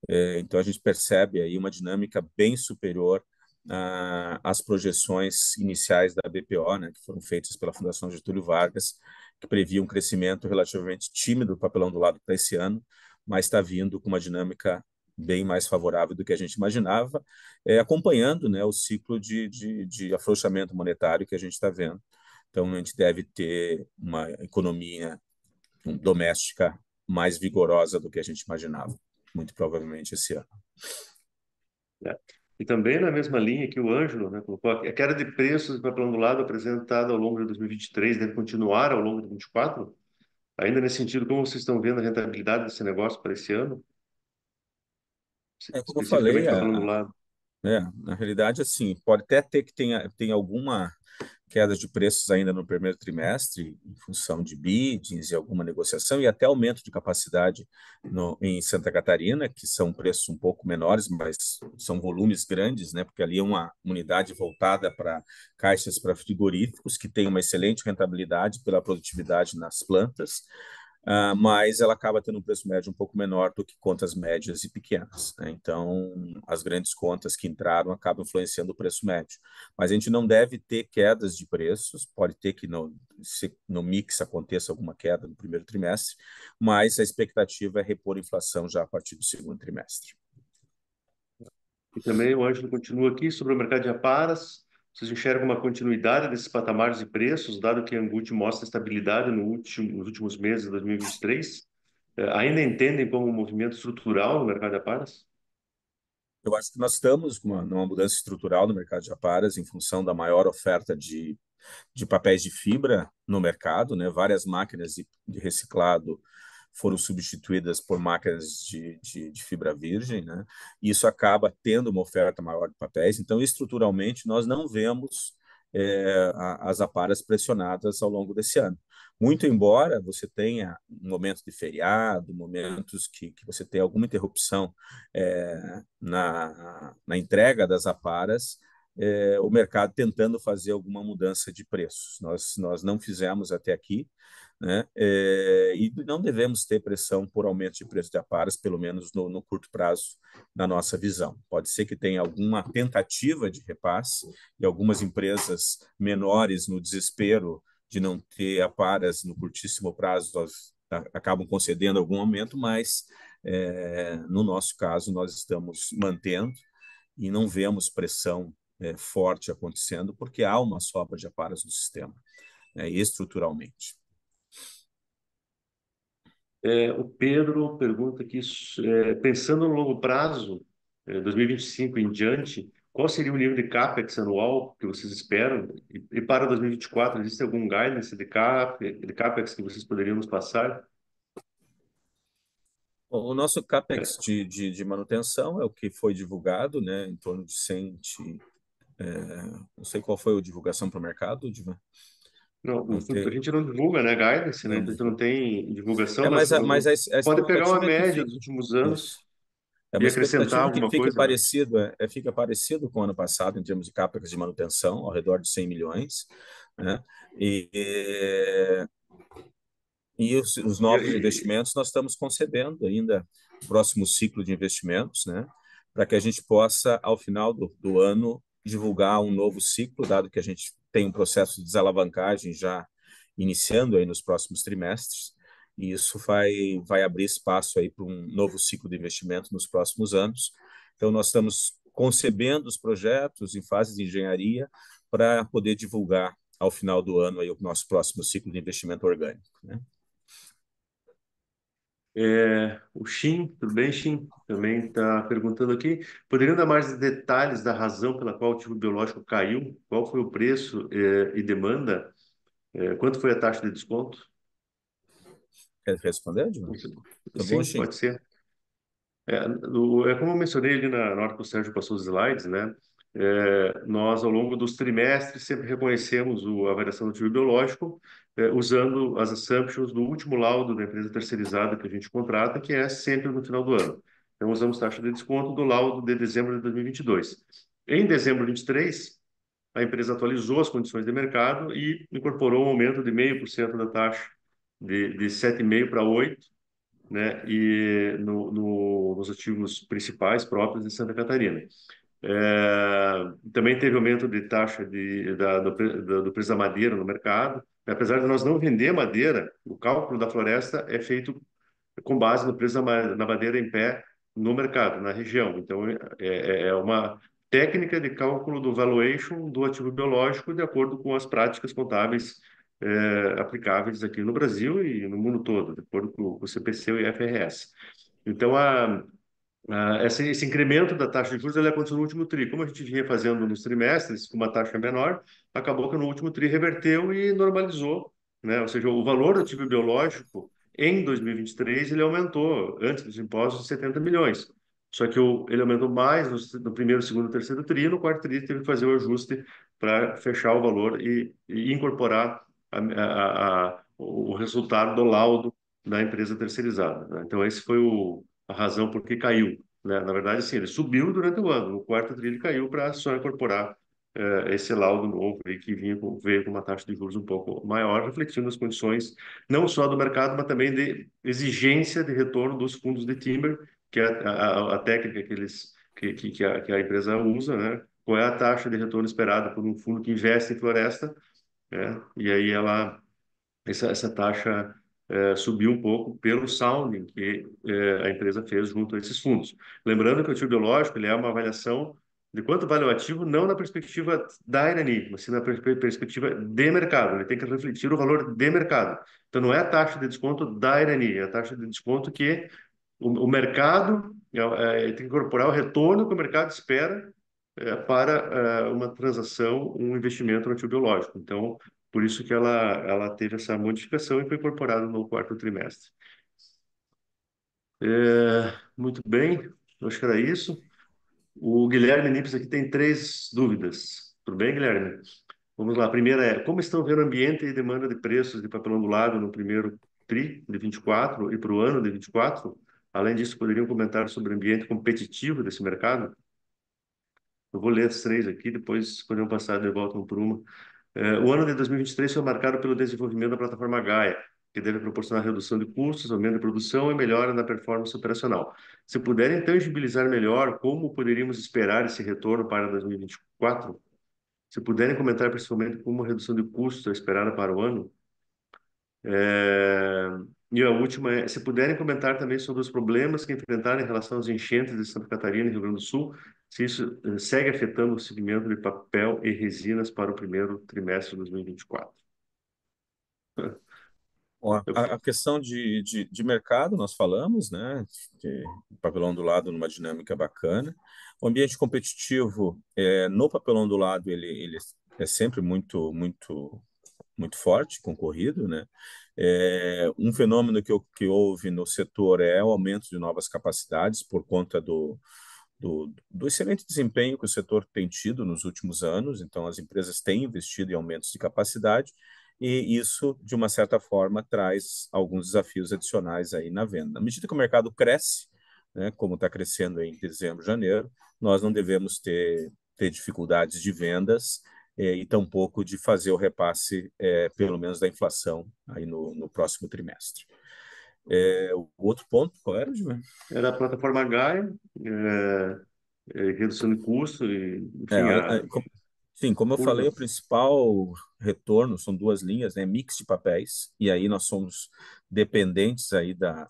É, então a gente percebe aí uma dinâmica bem superior ah, às projeções iniciais da BPO, né, que foram feitas pela Fundação Getúlio Vargas, que previa um crescimento relativamente tímido do papelão do lado para esse ano, mas está vindo com uma dinâmica bem mais favorável do que a gente imaginava, é, acompanhando né, o ciclo de, de, de afrouxamento monetário que a gente está vendo. Então, a gente deve ter uma economia hum, doméstica mais vigorosa do que a gente imaginava, muito provavelmente esse ano. É. E também na mesma linha que o Ângelo né, colocou, a queda de preços para planulado apresentada ao longo de 2023 deve continuar ao longo de 2024? Ainda nesse sentido, como vocês estão vendo a rentabilidade desse negócio para esse ano? É como eu falei, a, é, é, na realidade, assim, pode até ter que tenha, tem alguma queda de preços ainda no primeiro trimestre, em função de bids e alguma negociação, e até aumento de capacidade no, em Santa Catarina, que são preços um pouco menores, mas são volumes grandes, né? porque ali é uma unidade voltada para caixas para frigoríficos, que tem uma excelente rentabilidade pela produtividade nas plantas. Uh, mas ela acaba tendo um preço médio um pouco menor do que contas médias e pequenas. Né? Então, as grandes contas que entraram acabam influenciando o preço médio. Mas a gente não deve ter quedas de preços, pode ter que no, se, no mix aconteça alguma queda no primeiro trimestre, mas a expectativa é repor a inflação já a partir do segundo trimestre. E também o Ângelo continua aqui sobre o mercado de aparas. Vocês enxergam uma continuidade desses patamares de preços, dado que a Angut mostra estabilidade no último, nos últimos meses de 2023? Eh, ainda entendem como um movimento estrutural no mercado de aparas? Eu acho que nós estamos numa, numa mudança estrutural no mercado de aparas em função da maior oferta de, de papéis de fibra no mercado, né? várias máquinas de, de reciclado foram substituídas por máquinas de, de, de fibra virgem, né? isso acaba tendo uma oferta maior de papéis. Então, estruturalmente, nós não vemos é, as aparas pressionadas ao longo desse ano. Muito embora você tenha momentos de feriado, momentos que, que você tenha alguma interrupção é, na, na entrega das aparas, é, o mercado tentando fazer alguma mudança de preços. Nós, nós não fizemos até aqui, né? É, e não devemos ter pressão por aumento de preço de aparas, pelo menos no, no, curto prazo, na nossa visão. Pode ser que tenha alguma tentativa de repasse e algumas empresas menores, no desespero de não ter aparas no curtíssimo prazo, acabam concedendo algum aumento, mas é, no nosso caso, nós estamos mantendo e não vemos pressão é, forte acontecendo, porque há uma sobra de aparas no sistema, né, estruturalmente. É, o Pedro pergunta que, é, pensando no longo prazo, 2025 é, em diante, qual seria o nível de CAPEX anual que vocês esperam? E, e para 2024, existe algum guidance de, cap, de CAPEX que vocês poderiam nos passar? O nosso CAPEX é. de, de, de, manutenção é o que foi divulgado, né, em torno de 100, é, não sei qual foi a divulgação para o mercado, Divan. Não, não tem... a gente não divulga, né, guidance, né? A gente não tem divulgação. É, né? mas, mas pode pegar uma é média dos últimos anos É e acrescentar alguma fica coisa. Né? Parecido, né? é, fica parecido com o ano passado em termos de capex de manutenção, ao redor de 100 milhões, né? E, e os, os novos e... investimentos nós estamos concedendo ainda o próximo ciclo de investimentos, né? Para que a gente possa, ao final do, do ano, divulgar um novo ciclo, dado que a gente tem um processo de desalavancagem já iniciando aí nos próximos trimestres, e isso vai, vai abrir espaço aí para um novo ciclo de investimento nos próximos anos. Então, nós estamos concebendo os projetos em fase de engenharia para poder divulgar ao final do ano aí o nosso próximo ciclo de investimento orgânico. Né? É, o Shin, tudo bem, Shin? Também está perguntando aqui. Poderiam dar mais detalhes da razão pela qual o tipo biológico caiu? Qual foi o preço é, e demanda? É, quanto foi a taxa de desconto? Quer responder, Edmar? Sim, tá bom, pode ser. É, o, é como eu mencionei ali na, na hora que o Sérgio passou os slides, né? É, nós, ao longo dos trimestres, sempre reconhecemos o, a variação do tipo biológico, é, usando as assumptions do último laudo da empresa terceirizada que a gente contrata, que é sempre no final do ano. Então, usamos taxa de desconto do laudo de dezembro de 2022. Em dezembro de 2023, a empresa atualizou as condições de mercado e incorporou um aumento de 0,5% da taxa, de, de 7,5% para 8%, né, e no, no, nos ativos principais próprios de Santa Catarina. É, também teve aumento de taxa de, da, do, do, do preço da madeira no mercado. Apesar de nós não vender madeira, o cálculo da floresta é feito com base no preço da, da madeira em pé no mercado, na região. Então, é, é, é uma técnica de cálculo do valuation do ativo biológico de acordo com as práticas contábeis é, aplicáveis aqui no Brasil e no mundo todo, de acordo com o CPC e o IFRS. Então, a, Uh, ah, esse, esse, incremento da taxa de juros ele aconteceu no último TRI. Como a gente vinha fazendo nos trimestres, com uma taxa menor, acabou que no último TRI reverteu e normalizou. Né? Ou seja, o valor do tipo biológico em 2023 ele aumentou, antes dos impostos, 70 milhões. Só que o, ele aumentou mais no, no primeiro, segundo e terceiro TRI. No quarto TRI teve que fazer o ajuste para fechar o valor e, e incorporar a, a, a, o resultado do laudo da empresa terceirizada. Né? Então, esse foi o a razão por que caiu. Né? Na verdade, sim, ele subiu durante o ano. No quarto trilho caiu para só incorporar eh, esse laudo novo aí, que vinha com, veio com uma taxa de juros um pouco maior, refletindo as condições não só do mercado, mas também de exigência de retorno dos fundos de timber, que é a, a, a técnica que, eles, que, que, que, a, que a empresa usa, né? qual é a taxa de retorno esperada por um fundo que investe em floresta, né? e aí ela essa, essa taxa é, subiu um pouco pelo sounding que é, a empresa fez junto a esses fundos. Lembrando que o ativo biológico ele é uma avaliação de quanto vale o ativo, não na perspectiva da Irani, mas sim na perspectiva de mercado. Ele tem que refletir o valor de mercado. Então, não é a taxa de desconto da Irani, é a taxa de desconto que o, o mercado é, é tem que incorporar o retorno que o mercado espera é, para é, uma transação, um investimento no ativo biológico. Então, por isso que ela, ela teve essa modificação e foi incorporada no quarto trimestre. É, muito bem, acho que era isso. O Guilherme Nipes aqui tem três dúvidas. Tudo bem, Guilherme? Vamos lá. A primeira é: como estão vendo ambiente e demanda de preços de do lado no primeiro TRI de 24 e para o ano de 24? Além disso, poderiam comentar sobre o ambiente competitivo desse mercado? Eu vou ler as três aqui, depois eu passar de volta um por uma. É, o ano de 2023 foi marcado pelo desenvolvimento da plataforma Gaia, que deve proporcionar redução de custos, aumento de produção e melhora na performance operacional. Se puderem tangibilizar melhor como poderíamos esperar esse retorno para 2024? Se puderem comentar principalmente como a redução de custos é esperada para o ano? É... E a última é, se puderem comentar também sobre os problemas que enfrentaram em relação às enchentes de Santa Catarina e Rio Grande do Sul se isso eh, segue afetando o segmento de papel e resinas para o primeiro trimestre de 2024. Ó, a, a questão de, de, de, mercado, nós falamos, né? Que papelão ondulado numa dinâmica bacana. O ambiente competitivo é, no papelão ondulado ele, ele é sempre muito, muito, muito forte, concorrido, né? É, um fenômeno que, que houve no setor é o aumento de novas capacidades por conta do, do, do, excelente desempenho que o setor tem tido nos últimos anos. Então, as empresas têm investido em aumentos de capacidade e isso, de uma certa forma, traz alguns desafios adicionais aí na venda. À medida que o mercado cresce, né, como está crescendo em dezembro, janeiro, nós não devemos ter, ter dificuldades de vendas eh, e tampouco de fazer o repasse, eh, pelo menos, da inflação aí no, no próximo trimestre. É, o outro ponto, qual era, Era a plataforma Gaia, é, é, redução de custo e, enfim, é, a... como, sim, como eu falei, o principal retorno são duas linhas, né? Mix de papéis, e aí nós somos dependentes aí da,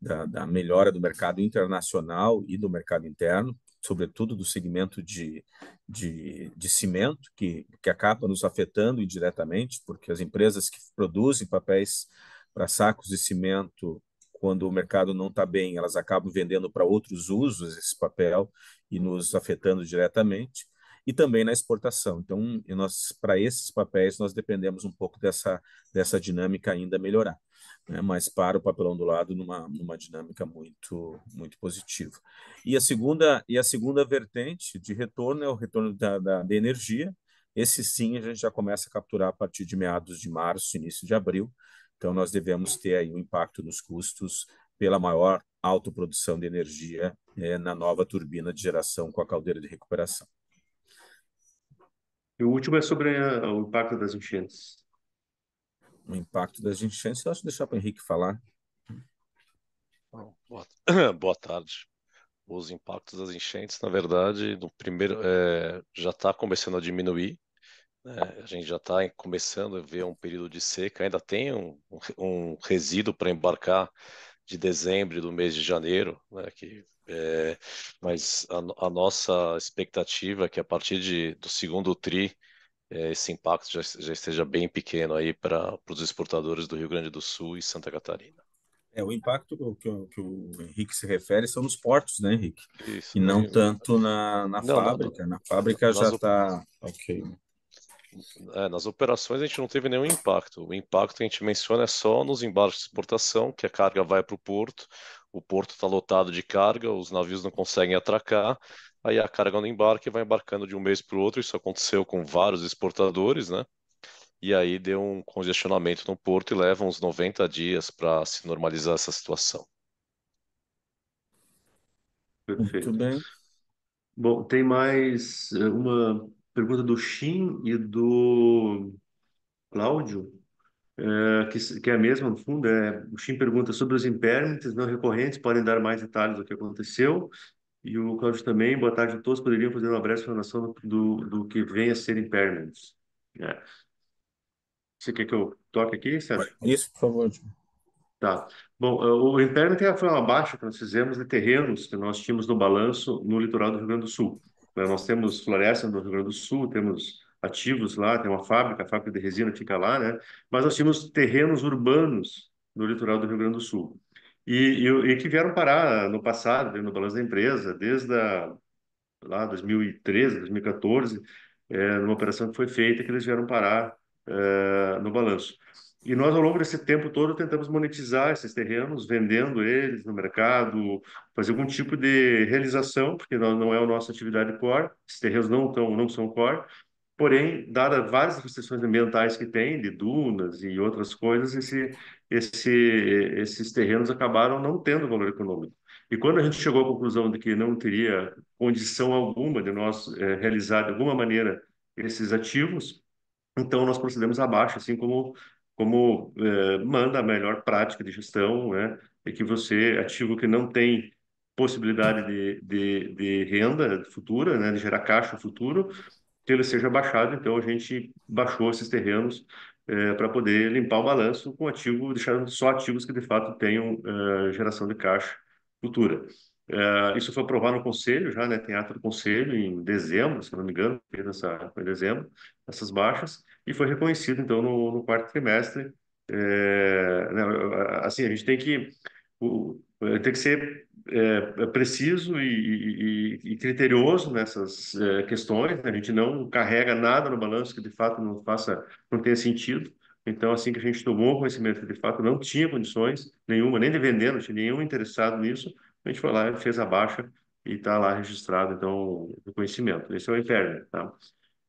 da, da melhora do mercado internacional e do mercado interno, sobretudo do segmento de, de, de cimento, que, que acaba nos afetando indiretamente, porque as empresas que produzem papéis para sacos de cimento quando o mercado não está bem, elas acabam vendendo para outros usos esse papel e nos afetando diretamente, e também na exportação. Então, nós para esses papéis nós dependemos um pouco dessa dessa dinâmica ainda melhorar, né? mas para o papelão do lado numa, numa dinâmica muito muito positiva. E a segunda e a segunda vertente de retorno é o retorno da, da, da energia. Esse sim a gente já começa a capturar a partir de meados de março, início de abril, então, nós devemos ter aí um impacto nos custos pela maior autoprodução de energia é, na nova turbina de geração com a caldeira de recuperação. E o último é sobre a, o impacto das enchentes. O impacto das enchentes, eu acho que deixar para o Henrique falar. Boa, boa tarde. Os impactos das enchentes, na verdade, no primeiro é, já está começando a diminuir, é, a gente já está começando a ver um período de seca, ainda tem um, um resíduo para embarcar de dezembro e do mês de janeiro, né, que, é, mas a, a, nossa expectativa é que a partir de, do segundo TRI é, esse impacto já, já, esteja bem pequeno aí para os exportadores do Rio Grande do Sul e Santa Catarina. É, o impacto que, que o Henrique se refere são nos portos, né, Henrique? Isso, e não tanto na, na não, fábrica. Não, não, na fábrica já está. Ok é, nas operações a gente não teve nenhum impacto. O impacto que a gente menciona é só nos embarques de exportação, que a carga vai para o porto, o porto está lotado de carga, os navios não conseguem atracar, aí a carga não embarca e vai embarcando de um mês para o outro. Isso aconteceu com vários exportadores, né? E aí deu um congestionamento no porto e leva uns 90 dias para se normalizar essa situação. Perfeito. Muito bem. Bom, tem mais eh, uma pergunta do Shin e do Cláudio, é, que, que, é a mesma, no fundo. É, o Shin pergunta sobre os impermites não recorrentes, podem dar mais detalhes do que aconteceu. E o Cláudio também, boa tarde a todos, poderiam fazer uma breve explanação do, do que vem a ser impermanence. É. Você quer que eu toque aqui, Sérgio? Isso, por favor. Tá. Bom, é, o impairment foi uma baixa que nós fizemos de terrenos que nós tínhamos no balanço no litoral do Rio Grande do Sul. Né, nós temos floresta no Rio Grande do Sul, temos ativos lá, tem uma fábrica, a fábrica de resina fica lá, né? Mas nós tínhamos terrenos urbanos no litoral do Rio Grande do Sul. E, e, e que vieram parar no passado, no balanço da empresa, desde a, lá 2013, 2014, é, numa operação que foi feita que eles vieram parar é, no balanço. E nós, ao longo desse tempo todo, tentamos monetizar esses terrenos, vendendo eles no mercado, fazer algum tipo de realização, porque não é a nossa atividade core, esses terrenos não, tão, não são core. Porém, dadas várias restrições ambientais que tem, de dunas e outras coisas, esse, esse, esses terrenos acabaram não tendo valor econômico. E quando a gente chegou à conclusão de que não teria condição alguma de nós é, realizar de alguma maneira esses ativos, então nós procedemos abaixo, assim como como é, manda a melhor prática de gestão, né? É que você, é ativo que não tem possibilidade de, de, de renda futura, né? De gerar caixa futuro, que ele seja baixado. Então, a gente baixou esses terrenos é, para poder limpar o balanço com ativo, deixando só ativos que de fato tenham geração de caixa futura. Uh, isso foi aprovado no conselho já, né? Tem ato do conselho em dezembro, se não me engano, fez essa, foi em dezembro, essas baixas, e foi reconhecido, então, no, no quarto trimestre. É, né, assim, a gente tem que, o, é, tem que ser é, preciso e, e, e, criterioso nessas é, questões, né? a gente não carrega nada no balanço que, de fato, não faça, não tenha sentido. Então, assim que a gente tomou conhecimento que, de fato, não tinha condições nenhuma, nem de vender, não tinha nenhum interessado nisso, a gente foi lá e fez a baixa e está lá registrado, então, o conhecimento Esse é o interno, tá?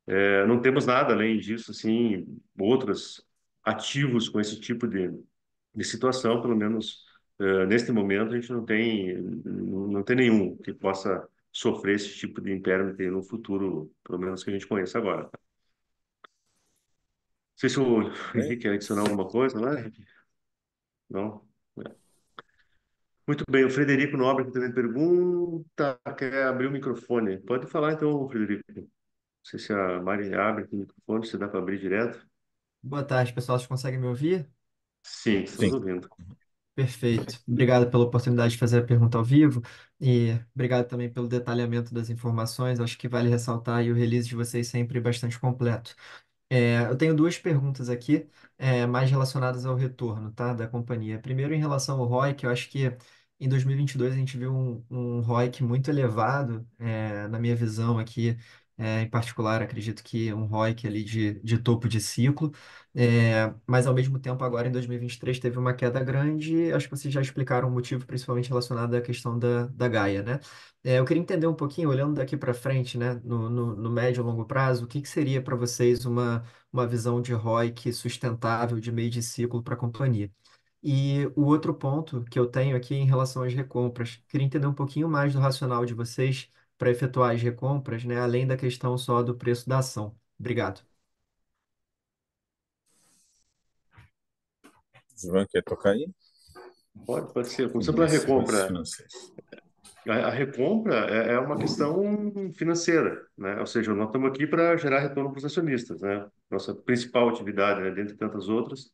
É, não temos nada além disso, assim, outros ativos com esse tipo de, de situação, pelo menos é, neste momento a gente não tem, não tem nenhum que possa sofrer esse tipo de impairment no futuro, pelo menos que a gente conheça agora. Tá? Não sei se o é. Henrique quer adicionar alguma coisa, né, Henrique? Não? É. Muito bem, o Frederico Nobre também pergunta, quer abrir o microfone. Pode falar então, Frederico. Não sei se a Mari abre aqui o microfone, se dá para abrir direto. Boa tarde, pessoal. Vocês conseguem me ouvir? Sim, estamos Sim. ouvindo. Perfeito. Obrigado pela oportunidade de fazer a pergunta ao vivo e obrigado também pelo detalhamento das informações. Acho que vale ressaltar e o release de vocês sempre bastante completo. É, eu tenho duas perguntas aqui, é, mais relacionadas ao retorno, tá, da companhia. Primeiro, em relação ao ROIC, eu acho que em 2022 a gente viu um, um ROIC muito elevado, é, na minha visão aqui, é, em particular, acredito que um ROIC ali de, de topo de ciclo, é, mas ao mesmo tempo agora em 2023 teve uma queda grande, acho que vocês já explicaram o motivo, principalmente relacionado à questão da, da Gaia, né? É, eu queria entender um pouquinho, olhando daqui para frente, né, no, no, no, médio e longo prazo, o que, que seria para vocês uma, uma visão de ROIC sustentável de meio de ciclo para a companhia? E o outro ponto que eu tenho aqui em relação às recompras, queria entender um pouquinho mais do racional de vocês para efetuar as recompras, né, além da questão só do preço da ação. Obrigado. João, quer tocar aí? Pode, pode ser. Começando pela recompra. A, a recompra é, é, uma questão financeira, né? Ou seja, nós estamos aqui para gerar retorno para os acionistas, né? Nossa principal atividade, né, dentre tantas outras,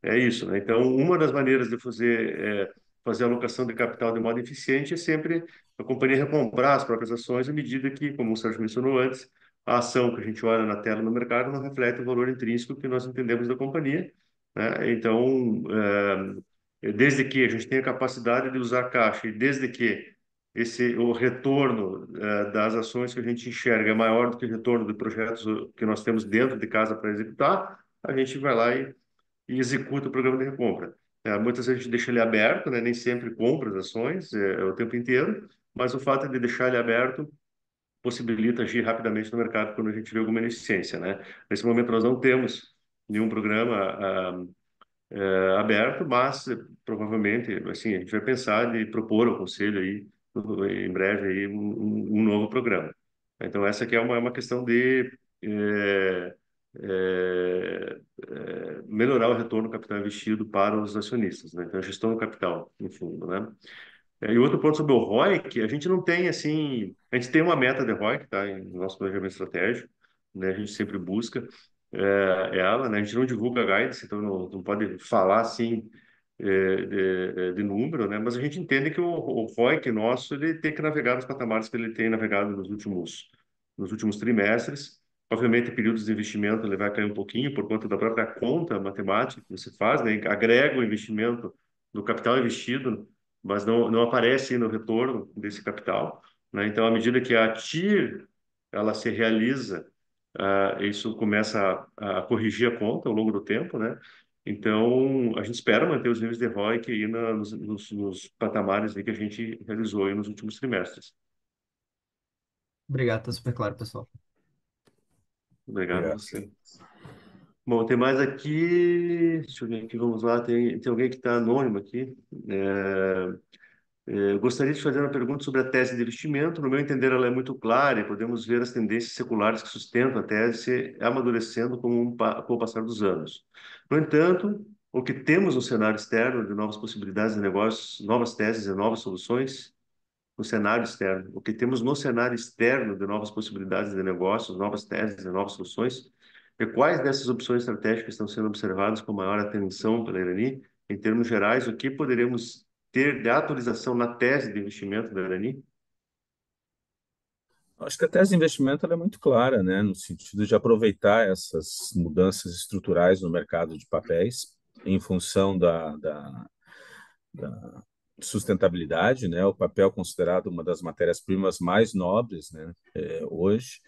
é isso, né? Então, uma das maneiras de fazer é, fazer a alocação de capital de modo eficiente é sempre a companhia recomprar as próprias ações à medida que, como o Sérgio mencionou antes, a ação que a gente olha na tela no mercado não reflete o valor intrínseco que nós entendemos da companhia. Né? Então, é, desde que a gente tenha capacidade de usar caixa e desde que esse o retorno é, das ações que a gente enxerga é maior do que o retorno de projetos eh, que nós temos dentro de casa para executar, a gente vai lá e, e executa o programa de recompra. É, muitas vezes a gente deixa ele aberto, né? nem sempre compra as ações é, é, o tempo inteiro, mas o fato de deixar ele aberto possibilita agir rapidamente no mercado quando a gente vê alguma ineficiência. Né? Nesse momento nós não temos nenhum programa ah, ah, aberto, mas provavelmente assim, a gente vai pensar de propor ao conselho aí, em breve aí, um, um novo programa. Então essa aqui é uma, é uma questão de... É, é, é, melhorar o retorno do capital investido para os acionistas, né? Então, a gestão do capital, no fundo, né? É, e outro ponto sobre o ROIC, a gente não tem, assim... A gente tem uma meta de ROIC, tá? No nosso planejamento estratégico, né? A gente sempre busca é, ela, né? A gente não divulga guidance, então não, não pode falar, assim, é, de, é, de, número, né? Mas a gente entende que o, o ROIC nosso, ele tem que navegar nos patamares que ele tem navegado nos últimos, nos últimos trimestres, Obviamente, é períodos de investimento ele vai cair um pouquinho por conta da própria conta matemática que você faz, né? agrega o investimento do capital investido, mas não, não aparece no retorno desse capital. Né? Então, à medida que a TIR ela se realiza, uh, isso começa a, a, corrigir a conta ao longo do tempo. Né? Então, a gente espera manter os níveis de ROIC aí na, nos, nos, nos, patamares aí que a gente realizou nos últimos trimestres. Obrigado, está super claro, pessoal. Obrigado a você. Bom, tem mais aqui. Deixa eu ver aqui, vamos lá. Tem, tem alguém que está anônimo aqui. É, é, gostaria de fazer uma pergunta sobre a tese de investimento. No meu entender, ela é muito clara e podemos ver as tendências seculares que sustentam a tese amadurecendo com, um, com o passar dos anos. No entanto, o que temos no cenário externo de novas possibilidades de negócios, novas teses e novas soluções no cenário externo. O que temos no cenário externo de novas possibilidades de negócios, novas teses, novas soluções, e é quais dessas opções estratégicas estão sendo observadas com maior atenção pela Irani? Em termos gerais, o que poderemos ter de atualização na tese de investimento da Irani? Acho que a tese de investimento é muito clara, né, no sentido de aproveitar essas mudanças estruturais no mercado de papéis em função da, da, da sustentabilidade, né, o papel considerado uma das matérias-primas mais nobres né, é, hoje,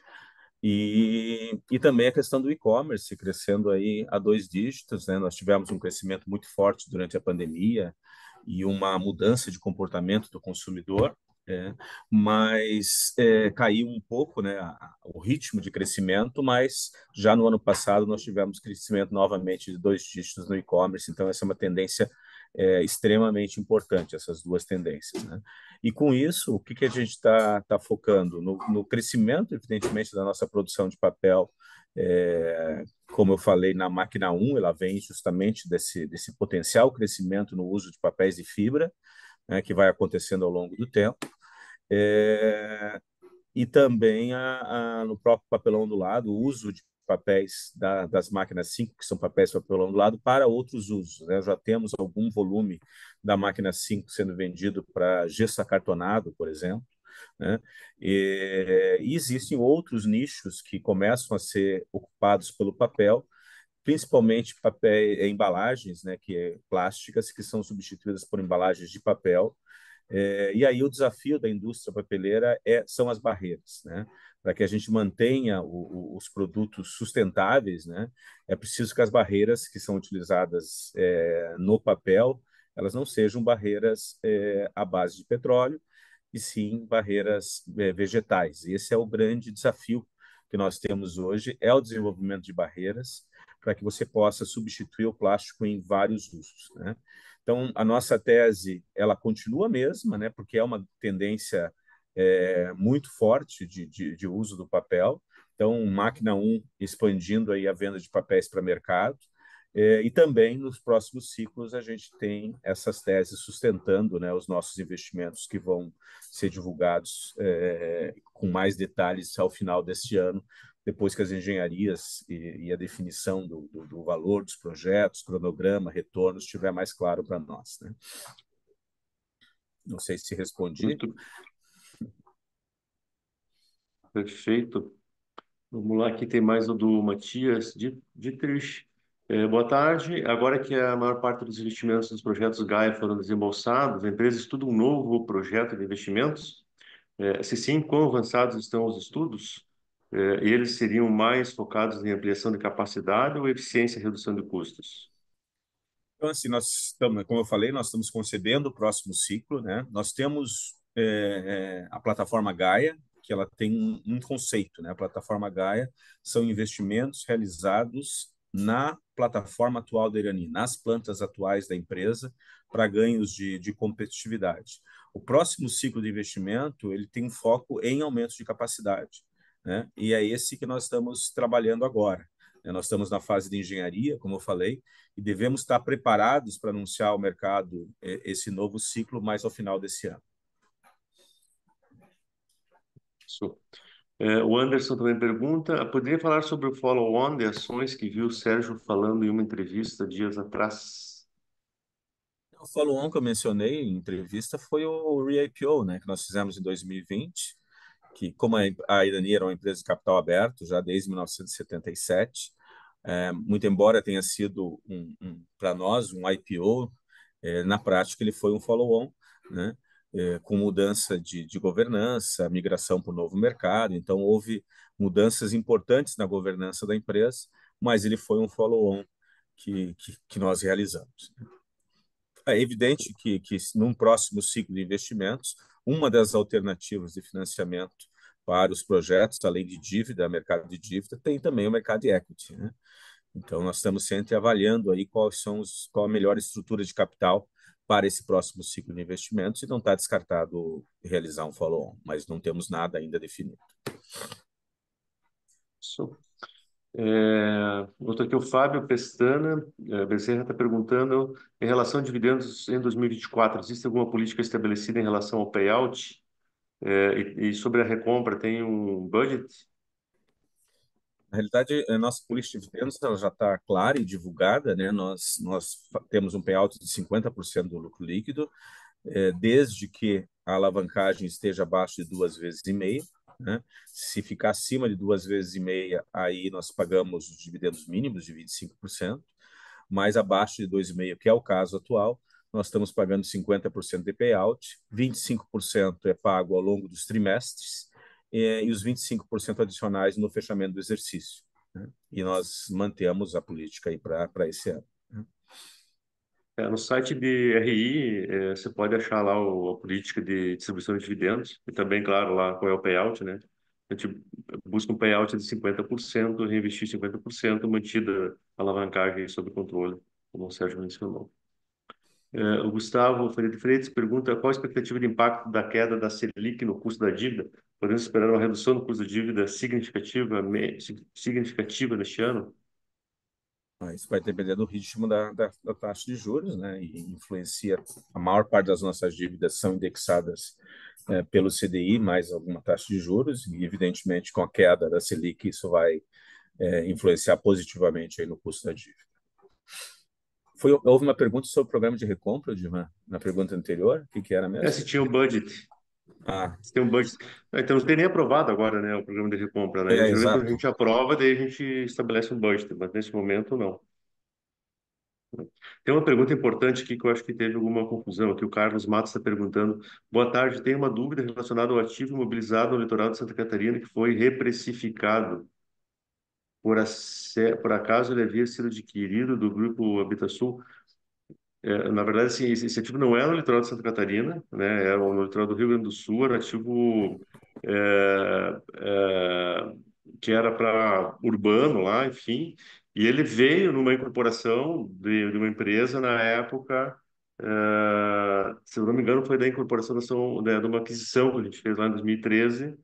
e, e também a questão do e-commerce crescendo aí a dois dígitos. Né, nós tivemos um crescimento muito forte durante a pandemia e uma mudança de comportamento do consumidor, é, mas é, caiu um pouco né, o ritmo de crescimento, mas já no ano passado nós tivemos crescimento novamente de dois dígitos no e-commerce, então essa é uma tendência é extremamente importante, essas duas tendências. Né? E com isso, o que, que a gente está tá focando? No, no, crescimento, evidentemente, da nossa produção de papel. É, como eu falei, na máquina 1, ela vem justamente desse, desse potencial crescimento no uso de papéis de fibra, né, que vai acontecendo ao longo do tempo. É, e também a, a, no próprio papelão do lado o uso de papéis da, das máquinas 5, que são papéis papelão do lado para outros usos. Né? Já temos algum volume da máquina 5 sendo vendido para gesso acartonado, por exemplo. Né? E, e existem outros nichos que começam a ser ocupados pelo papel, principalmente papel eh, embalagens, né, que é, plásticas, que são substituídas por embalagens de papel. É, e aí o desafio da indústria papeleira é, são as barreiras, né? para que a gente mantenha o, o, os produtos sustentáveis, né, é preciso que as barreiras que são utilizadas é, no papel elas não sejam barreiras é, à base de petróleo, e sim barreiras é, vegetais. Esse é o grande desafio que nós temos hoje, é o desenvolvimento de barreiras para que você possa substituir o plástico em vários usos. Né? Então, a nossa tese ela continua a mesma, né? porque é uma tendência é, muito forte de, de, de, uso do papel. Então, Máquina 1 expandindo aí a venda de papéis para mercado. É, e também nos próximos ciclos a gente tem essas teses sustentando né, os nossos investimentos que vão ser divulgados é, com mais detalhes ao final deste ano, depois que as engenharias e, e a definição do, do, do, valor dos projetos, cronograma, retornos estiver mais claro para nós. Né? Não sei se respondi. Muito, Perfeito. Vamos lá, aqui tem mais o do Matias Dietrich. É, boa tarde. Agora que a maior parte dos investimentos dos projetos Gaia foram desembolsados, a empresa estuda um novo projeto de investimentos? É, se sim, quão avançados estão os estudos? É, eles seriam mais focados em ampliação de capacidade ou eficiência e redução de custos? Então, assim, nós estamos, como eu falei, nós estamos concebendo o próximo ciclo, né? Nós temos é, é, a plataforma Gaia, que ela tem um conceito, né? A plataforma Gaia são investimentos realizados na plataforma atual da Irani, nas plantas atuais da empresa, para ganhos de, de, competitividade. O próximo ciclo de investimento ele tem um foco em aumento de capacidade, né? e é esse que nós estamos trabalhando agora. Né? Nós estamos na fase de engenharia, como eu falei, e devemos estar preparados para anunciar ao mercado eh, esse novo ciclo mais ao final desse ano isso. É, o Anderson também pergunta: poderia falar sobre o follow-on de ações que viu o Sérgio falando em uma entrevista dias atrás? O follow-on que eu mencionei em entrevista foi o re-IPO, né, que nós fizemos em 2020, que, como a Irani era uma empresa de capital aberto já desde 1977, é, muito embora tenha sido, um, um, para nós, um IPO, é, na prática ele foi um follow-on, né? Eh, com mudança de, de governança, migração para o novo mercado. Então, houve mudanças importantes na governança da empresa, mas ele foi um follow-on que, que, que, nós realizamos. É evidente que, que, num próximo ciclo de investimentos, uma das alternativas de financiamento para os projetos, além de dívida, mercado de dívida, tem também o mercado de equity. Né? Então, nós estamos sempre avaliando aí quais são os, qual a melhor estrutura de capital para esse próximo ciclo de investimentos e não está descartado realizar um follow-on, mas não temos nada ainda definido. é, aqui, o Fábio Pestana é, Bezerra está perguntando em relação a dividendos em 2024, existe alguma política estabelecida em relação ao payout? É, e, e sobre a recompra, tem um budget? Na realidade, a nossa política de dividendos ela já está clara e divulgada, né? Nós, nós temos um payout de 50% do lucro líquido, eh, desde que a alavancagem esteja abaixo de duas vezes e meia. Né? Se ficar acima de duas vezes e meia, aí nós pagamos os dividendos mínimos de 25%, mas abaixo de 2,5%, que é o caso atual, nós estamos pagando 50% de payout, 25% é pago ao longo dos trimestres, eh, e os 25% adicionais no fechamento do exercício. Né? E nós mantemos a política aí para esse ano. Né? É, no site de RI, é, eh, você pode achar lá o, a política de distribuição de dividendos e também, claro, lá qual é o payout, né? A gente busca um payout de 50%, reinvestir 50%, mantida a alavancagem sob controle, como o Sérgio mencionou. Eh, o Gustavo Ferreira Freitas pergunta qual a expectativa de impacto da queda da Selic no custo da dívida? Podemos esperar uma redução no custo da dívida significativa, significativa neste ano? Ah, isso vai depender do ritmo da, da, da, taxa de juros, né? E influencia. A maior parte das nossas dívidas são indexadas é, pelo CDI, mais alguma taxa de juros, e evidentemente com a queda da Selic, isso vai é, influenciar positivamente aí no custo da dívida. Foi, houve uma pergunta sobre o programa de recompra, Dilma, na pergunta anterior? O que, que era mesmo? É, se tinha um budget. Ah. Se tem um budget. Ah, então, não tem nem aprovado agora né, o programa de recompra. Né? É, a gente aprova, daí a gente estabelece um budget, mas nesse momento, não. Tem uma pergunta importante aqui que eu acho que teve alguma confusão, aqui o Carlos Matos está perguntando. Boa tarde, tem uma dúvida relacionada ao ativo imobilizado no litoral de Santa Catarina que foi reprecificado por, acaso por acaso sido adquirido do grupo Habitasul. É, na verdade, assim, esse ativo não era é no litoral de Santa Catarina, né? era é no litoral do Rio Grande do Sul, era ativo é, é, que era para urbano lá, enfim, e ele veio numa incorporação de, de uma empresa na época, é, se eu não me engano, foi da incorporação da, né, de uma aquisição que a gente fez lá em 2013,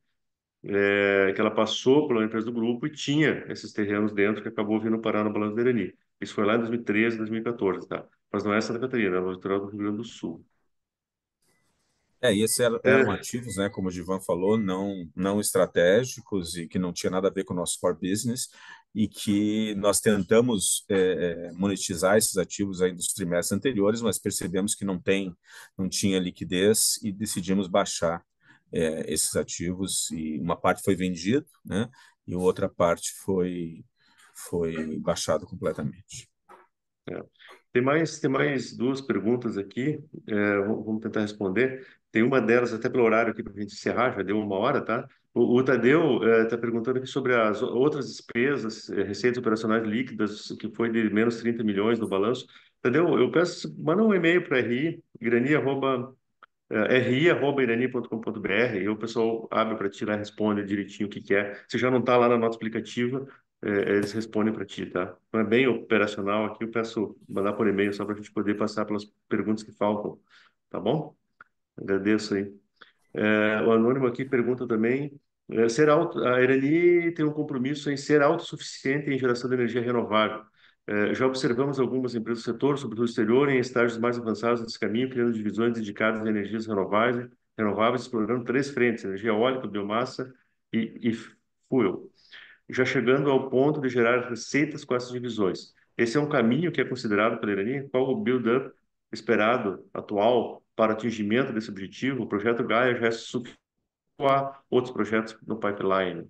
é, que ela passou pela empresa do grupo e tinha esses terrenos dentro que acabou vindo parar no balanço da Irani. Isso foi lá em 2013, 2014, tá? Mas não é Santa Catarina, é o litoral do Rio Grande do Sul. É, e esses eram, é. ativos, né, como o Divan falou, não, não estratégicos e que não tinha nada a ver com o nosso core business e que nós tentamos é, é monetizar esses ativos aí dos trimestres anteriores, mas percebemos que não tem, não tinha liquidez e decidimos baixar é, esses ativos e uma parte foi vendida, né? E outra parte foi foi baixado completamente. É. Tem mais tem mais duas perguntas aqui, é, vamos tentar responder. Tem uma delas até pelo horário aqui para a gente encerrar, já deu uma hora, tá? O, o Tadeu está é, perguntando aqui sobre as outras despesas, é, receitas operacionais líquidas, que foi de menos 30 milhões no balanço. Tadeu, eu peço, manda um e-mail para ri, grani, arroba, é, é ri.irani.com.br e o pessoal abre para ti lá, responde direitinho o que quer. É. Se já não está lá na nota explicativa, é, eles respondem para ti, tá? Então, é bem operacional aqui, eu peço mandar por e-mail só para a gente poder passar pelas perguntas que faltam, tá bom? Agradeço aí. É, o anônimo aqui pergunta também, é, ser auto, a Irani tem um compromisso em ser autossuficiente em geração de energia renovável. É, já observamos algumas empresas do setor, sobretudo exterior, em estágios mais avançados nesse caminho, criando divisões dedicadas a energias renováveis, renováveis explorando três frentes, energia eólica, biomassa e, e fuel, já chegando ao ponto de gerar receitas com essas divisões. Esse é um caminho que é considerado pela Irani, qual o build-up esperado atual para atingimento desse objetivo. O projeto Gaia já é outros projetos no pipeline.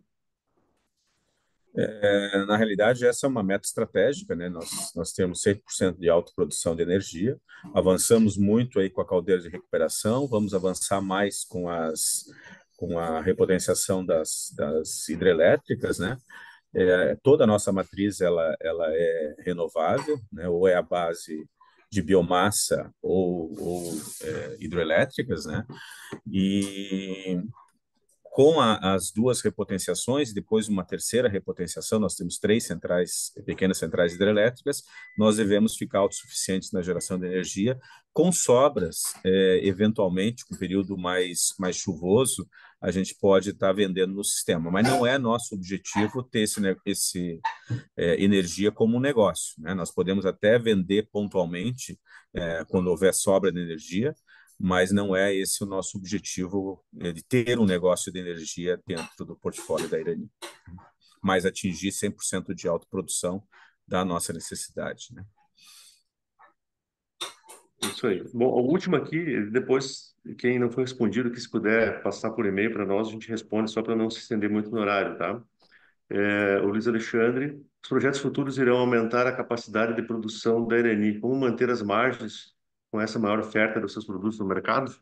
É, na realidade, essa é uma meta estratégica, né? Nós, nós temos 100% de autoprodução de energia, avançamos muito aí com a caldeira de recuperação, vamos avançar mais com, as, com a repotenciação das, das hidrelétricas, né? É, toda a nossa matriz ela, ela é renovável, né? ou é a base de biomassa ou, ou é, hidrelétricas, né? E com a, as duas repotenciações, depois uma terceira repotenciação, nós temos três centrais, pequenas centrais hidrelétricas, nós devemos ficar autossuficientes na geração de energia, com sobras, é, eventualmente, com um período mais, mais chuvoso, a gente pode estar tá vendendo no sistema, mas não é nosso objetivo ter esse, esse é, energia como um negócio. Né? Nós podemos até vender pontualmente é, quando houver sobra de energia, mas não é esse o nosso objetivo é, de ter um negócio de energia dentro do portfólio da Irani, mas atingir 100% de autoprodução da nossa necessidade. Né? Isso aí. Bom, a última aqui, depois, quem não foi respondido, que se puder passar por e-mail para nós, a gente responde só para não se estender muito no horário, tá? É, o Luiz Alexandre, os projetos futuros irão aumentar a capacidade de produção da Irani. Como manter as margens com essa maior oferta dos seus produtos no mercado?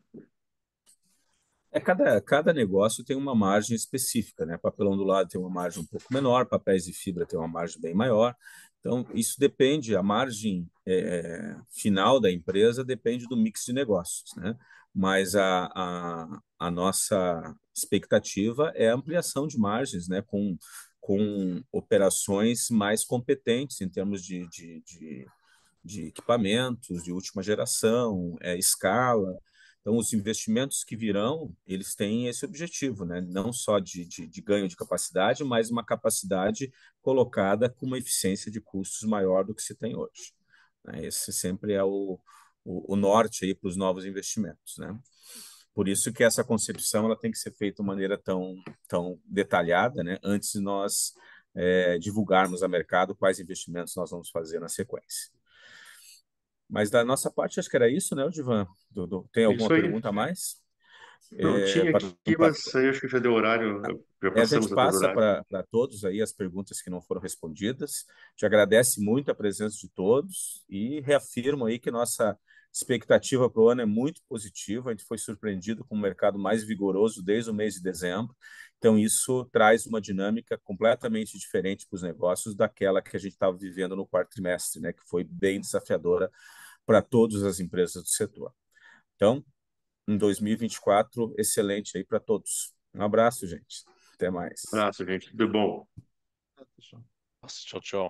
É, cada, cada negócio tem uma margem específica, né? Papelão do lado tem uma margem um pouco menor, papéis e fibra tem uma margem bem maior. Então, isso depende, a margem é, é final da empresa depende do mix de negócios, né? Mas a, a, a nossa expectativa é ampliação de margens, né? Com, com operações mais competentes em termos de, de, de de equipamentos de última geração, é, escala. Então, os investimentos que virão, eles têm esse objetivo, né? não só de, de, de ganho de capacidade, mas uma capacidade colocada com uma eficiência de custos maior do que se tem hoje. Né? Esse sempre é o, o, o norte para os novos investimentos. Né? Por isso que essa concepção ela tem que ser feita de maneira tão, tão detalhada, né? antes de nós é, divulgarmos ao mercado quais investimentos nós vamos fazer na sequência. Mas da nossa parte, acho que era isso, né, Divan? Do, do, tem alguma pergunta a mais? Não é, tinha aqui, pra, mas aí acho que já deu horário. Já tá. é, a gente passa para todos aí as perguntas que não foram respondidas. Te agradece muito a presença de todos e reafirmo aí que nossa expectativa para o ano é muito positiva. A gente foi surpreendido com o mercado mais vigoroso desde o mês de dezembro. Então, isso traz uma dinâmica completamente diferente para os negócios daquela que a gente estava vivendo no quarto trimestre, né, que foi bem desafiadora para todas as empresas do setor. Então, em 2024, excelente aí para todos. Um abraço, gente. Até mais. Um abraço, gente. Tudo bom. Tchau, tchau.